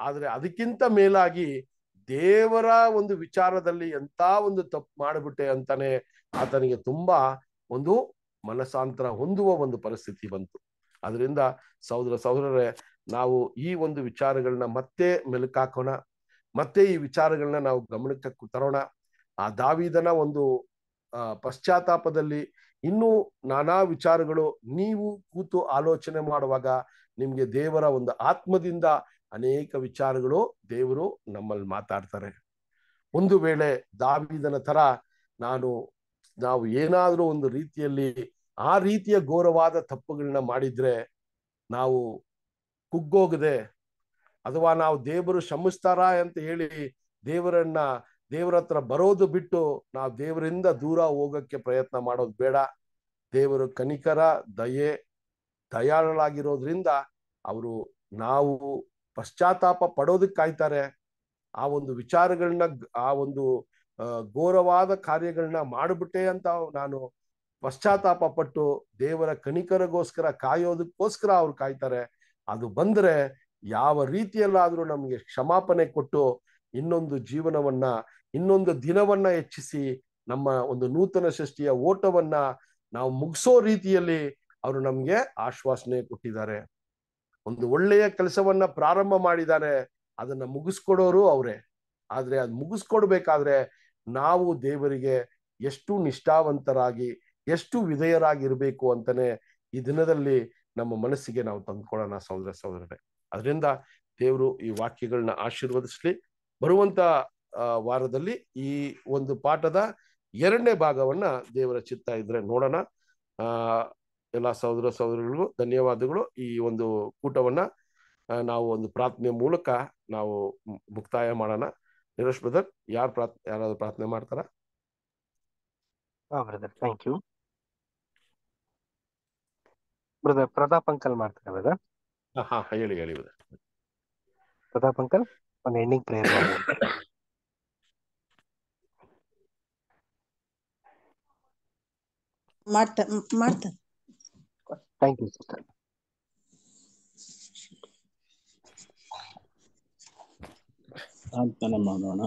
ಆದ್ರೆ ಅದಕ್ಕಿಂತ ಮೇಲಾಗಿ ದೇವರ ಒಂದು ವಿಚಾರದಲ್ಲಿ ಎಂತ ಒಂದು ತಪ್ಪು ಮಾಡಿಬಿಟ್ಟೆ ಅಂತಾನೆ ಆತನಿಗೆ ತುಂಬಾ ಒಂದು ಮನಸಾಂತರ ಹೊಂದುವ ಒಂದು ಪರಿಸ್ಥಿತಿ ಬಂತು ಅದರಿಂದ ಸಹೋದರ ಸಹೋದರರೇ ನಾವು ಈ ಒಂದು ವಿಚಾರಗಳನ್ನ ಮತ್ತೆ ಮೆಲುಕಾಕೋಣ ಮತ್ತೆ ಈ ವಿಚಾರಗಳನ್ನ ನಾವು ಗಮನಕ್ಕೆ ತರೋಣ ಆ ದಾವಿದನ ಒಂದು ಪಶ್ಚಾತ್ತಾಪದಲ್ಲಿ ಇನ್ನೂ ನಾನಾ ವಿಚಾರಗಳು ನೀವು ಕೂತು ಆಲೋಚನೆ ಮಾಡುವಾಗ ನಿಮ್ಗೆ ದೇವರ ಒಂದು ಆತ್ಮದಿಂದ ಅನೇಕ ವಿಚಾರಗಳು ದೇವರು ನಮ್ಮಲ್ಲಿ ಮಾತಾಡ್ತಾರೆ ಒಂದು ವೇಳೆ ದಾವಿದನ ತರ ನಾನು ನಾವು ಏನಾದರೂ ಒಂದು ರೀತಿಯಲ್ಲಿ ಆ ರೀತಿಯ ಘೋರವಾದ ತಪ್ಪುಗಳನ್ನ ಮಾಡಿದ್ರೆ ನಾವು ಕುಗ್ಗೋಗದೆ ಅಥವಾ ನಾವು ದೇವರು ಶ್ರಮಿಸ್ತಾರ ಅಂತ ಹೇಳಿ ದೇವರನ್ನ ದೇವರ ಹತ್ರ ಬರೋದು ಬಿಟ್ಟು ನಾವು ದೇವರಿಂದ ದೂರ ಹೋಗೋಕ್ಕೆ ಪ್ರಯತ್ನ ಮಾಡೋದು ಬೇಡ ದೇವರು ಕನಿಕರ ದಯೆ ದಯಾಳಾಗಿರೋದ್ರಿಂದ ಅವರು ನಾವು ಪಶ್ಚಾತ್ತಾಪ ಪಡೋದಕ್ಕೆ ಕಾಯ್ತಾರೆ ಆ ಒಂದು ವಿಚಾರಗಳನ್ನ ಆ ಒಂದು ಘೋರವಾದ ಕಾರ್ಯಗಳನ್ನ ಮಾಡಿಬಿಟ್ಟೆ ಅಂತ ನಾನು ಪಶ್ಚಾತ್ತಾಪ ಪಟ್ಟು ದೇವರ ಕಣಿಕರಗೋಸ್ಕರ ಕಾಯೋದಕ್ಕೋಸ್ಕರ ಅವ್ರು ಕಾಯ್ತಾರೆ ಅದು ಬಂದರೆ ಯಾವ ರೀತಿಯಲ್ಲಾದರೂ ನಮಗೆ ಕ್ಷಮಾಪಣೆ ಕೊಟ್ಟು ಇನ್ನೊಂದು ಜೀವನವನ್ನ ಇನ್ನೊಂದು ದಿನವನ್ನ ಹೆಚ್ಚಿಸಿ ನಮ್ಮ ಒಂದು ನೂತನ ಸೃಷ್ಟಿಯ ಓಟವನ್ನ ನಾವು ಮುಗಿಸೋ ರೀತಿಯಲ್ಲಿ ಅವರು ನಮಗೆ ಆಶ್ವಾಸನೆ ಕೊಟ್ಟಿದ್ದಾರೆ ಒಂದು ಒಳ್ಳೆಯ ಕೆಲಸವನ್ನ ಪ್ರಾರಂಭ ಮಾಡಿದ್ದಾನೆ ಅದನ್ನ ಮುಗಿಸ್ಕೊಡೋರು ಅವರೇ ಆದ್ರೆ ಅದು ಮುಗಿಸ್ಕೊಡ್ಬೇಕಾದ್ರೆ ನಾವು ದೇವರಿಗೆ ಎಷ್ಟು ನಿಷ್ಠಾವಂತರಾಗಿ ಎಷ್ಟು ವಿಧೇಯರಾಗಿರ್ಬೇಕು ಅಂತಾನೆ ಈ ದಿನದಲ್ಲಿ ನಮ್ಮ ಮನಸ್ಸಿಗೆ ನಾವು ತಂದ್ಕೊಳ್ಳೋಣ ಸಹೋದರ ಸಹೋದರರೇ ಅದರಿಂದ ದೇವರು ಈ ವಾಕ್ಯಗಳನ್ನ ಆಶೀರ್ವದಿಸ್ಲಿ ಬರುವಂತ ವಾರದಲ್ಲಿ ಈ ಒಂದು ಪಾಠದ ಎರಡನೇ ಭಾಗವನ್ನ ದೇವರ ಚಿತ್ತ ಇದ್ರೆ ನೋಡೋಣ ಎಲ್ಲ ಸಹೋದರ ಸಹೋದರಿಗಳಿಗೂ ಧನ್ಯವಾದಗಳು ಈ ಒಂದು ಕೂಟವನ್ನ ನಾವು ಒಂದು ಪ್ರಾರ್ಥನೆ ಮೂಲಕ ನಾವು ಮುಕ್ತಾಯ ಮಾಡೋಣ ನಿರೇಶ್ ಬ್ರದರ್ ಯಾರು ಪ್ರಾರ್ಥನೆ ಯಾರಾದ್ರೂ ಪ್ರಾರ್ಥನೆ ಮಾಡ್ತಾರ brother thank you brother Pratap uncle ಮಾಡ್ತಾರೆ ಬ್ರದರ್ ಹಾ ಹೇಳಿ ಹೇಳಿ ಬ್ರದರ್ ಪ್ರತಾಪ್ ಅಂಕಲ್ ಒಂದು ಎಂಡಿಂಗ್ ಪ್ರೇಯರ್ ಮಾಡ್ತಾರೆ ಮಾಡ್ತಾರೆ Thank you, sister. ಪ್ರಾರ್ಥನೆ ಮಾಡೋಣ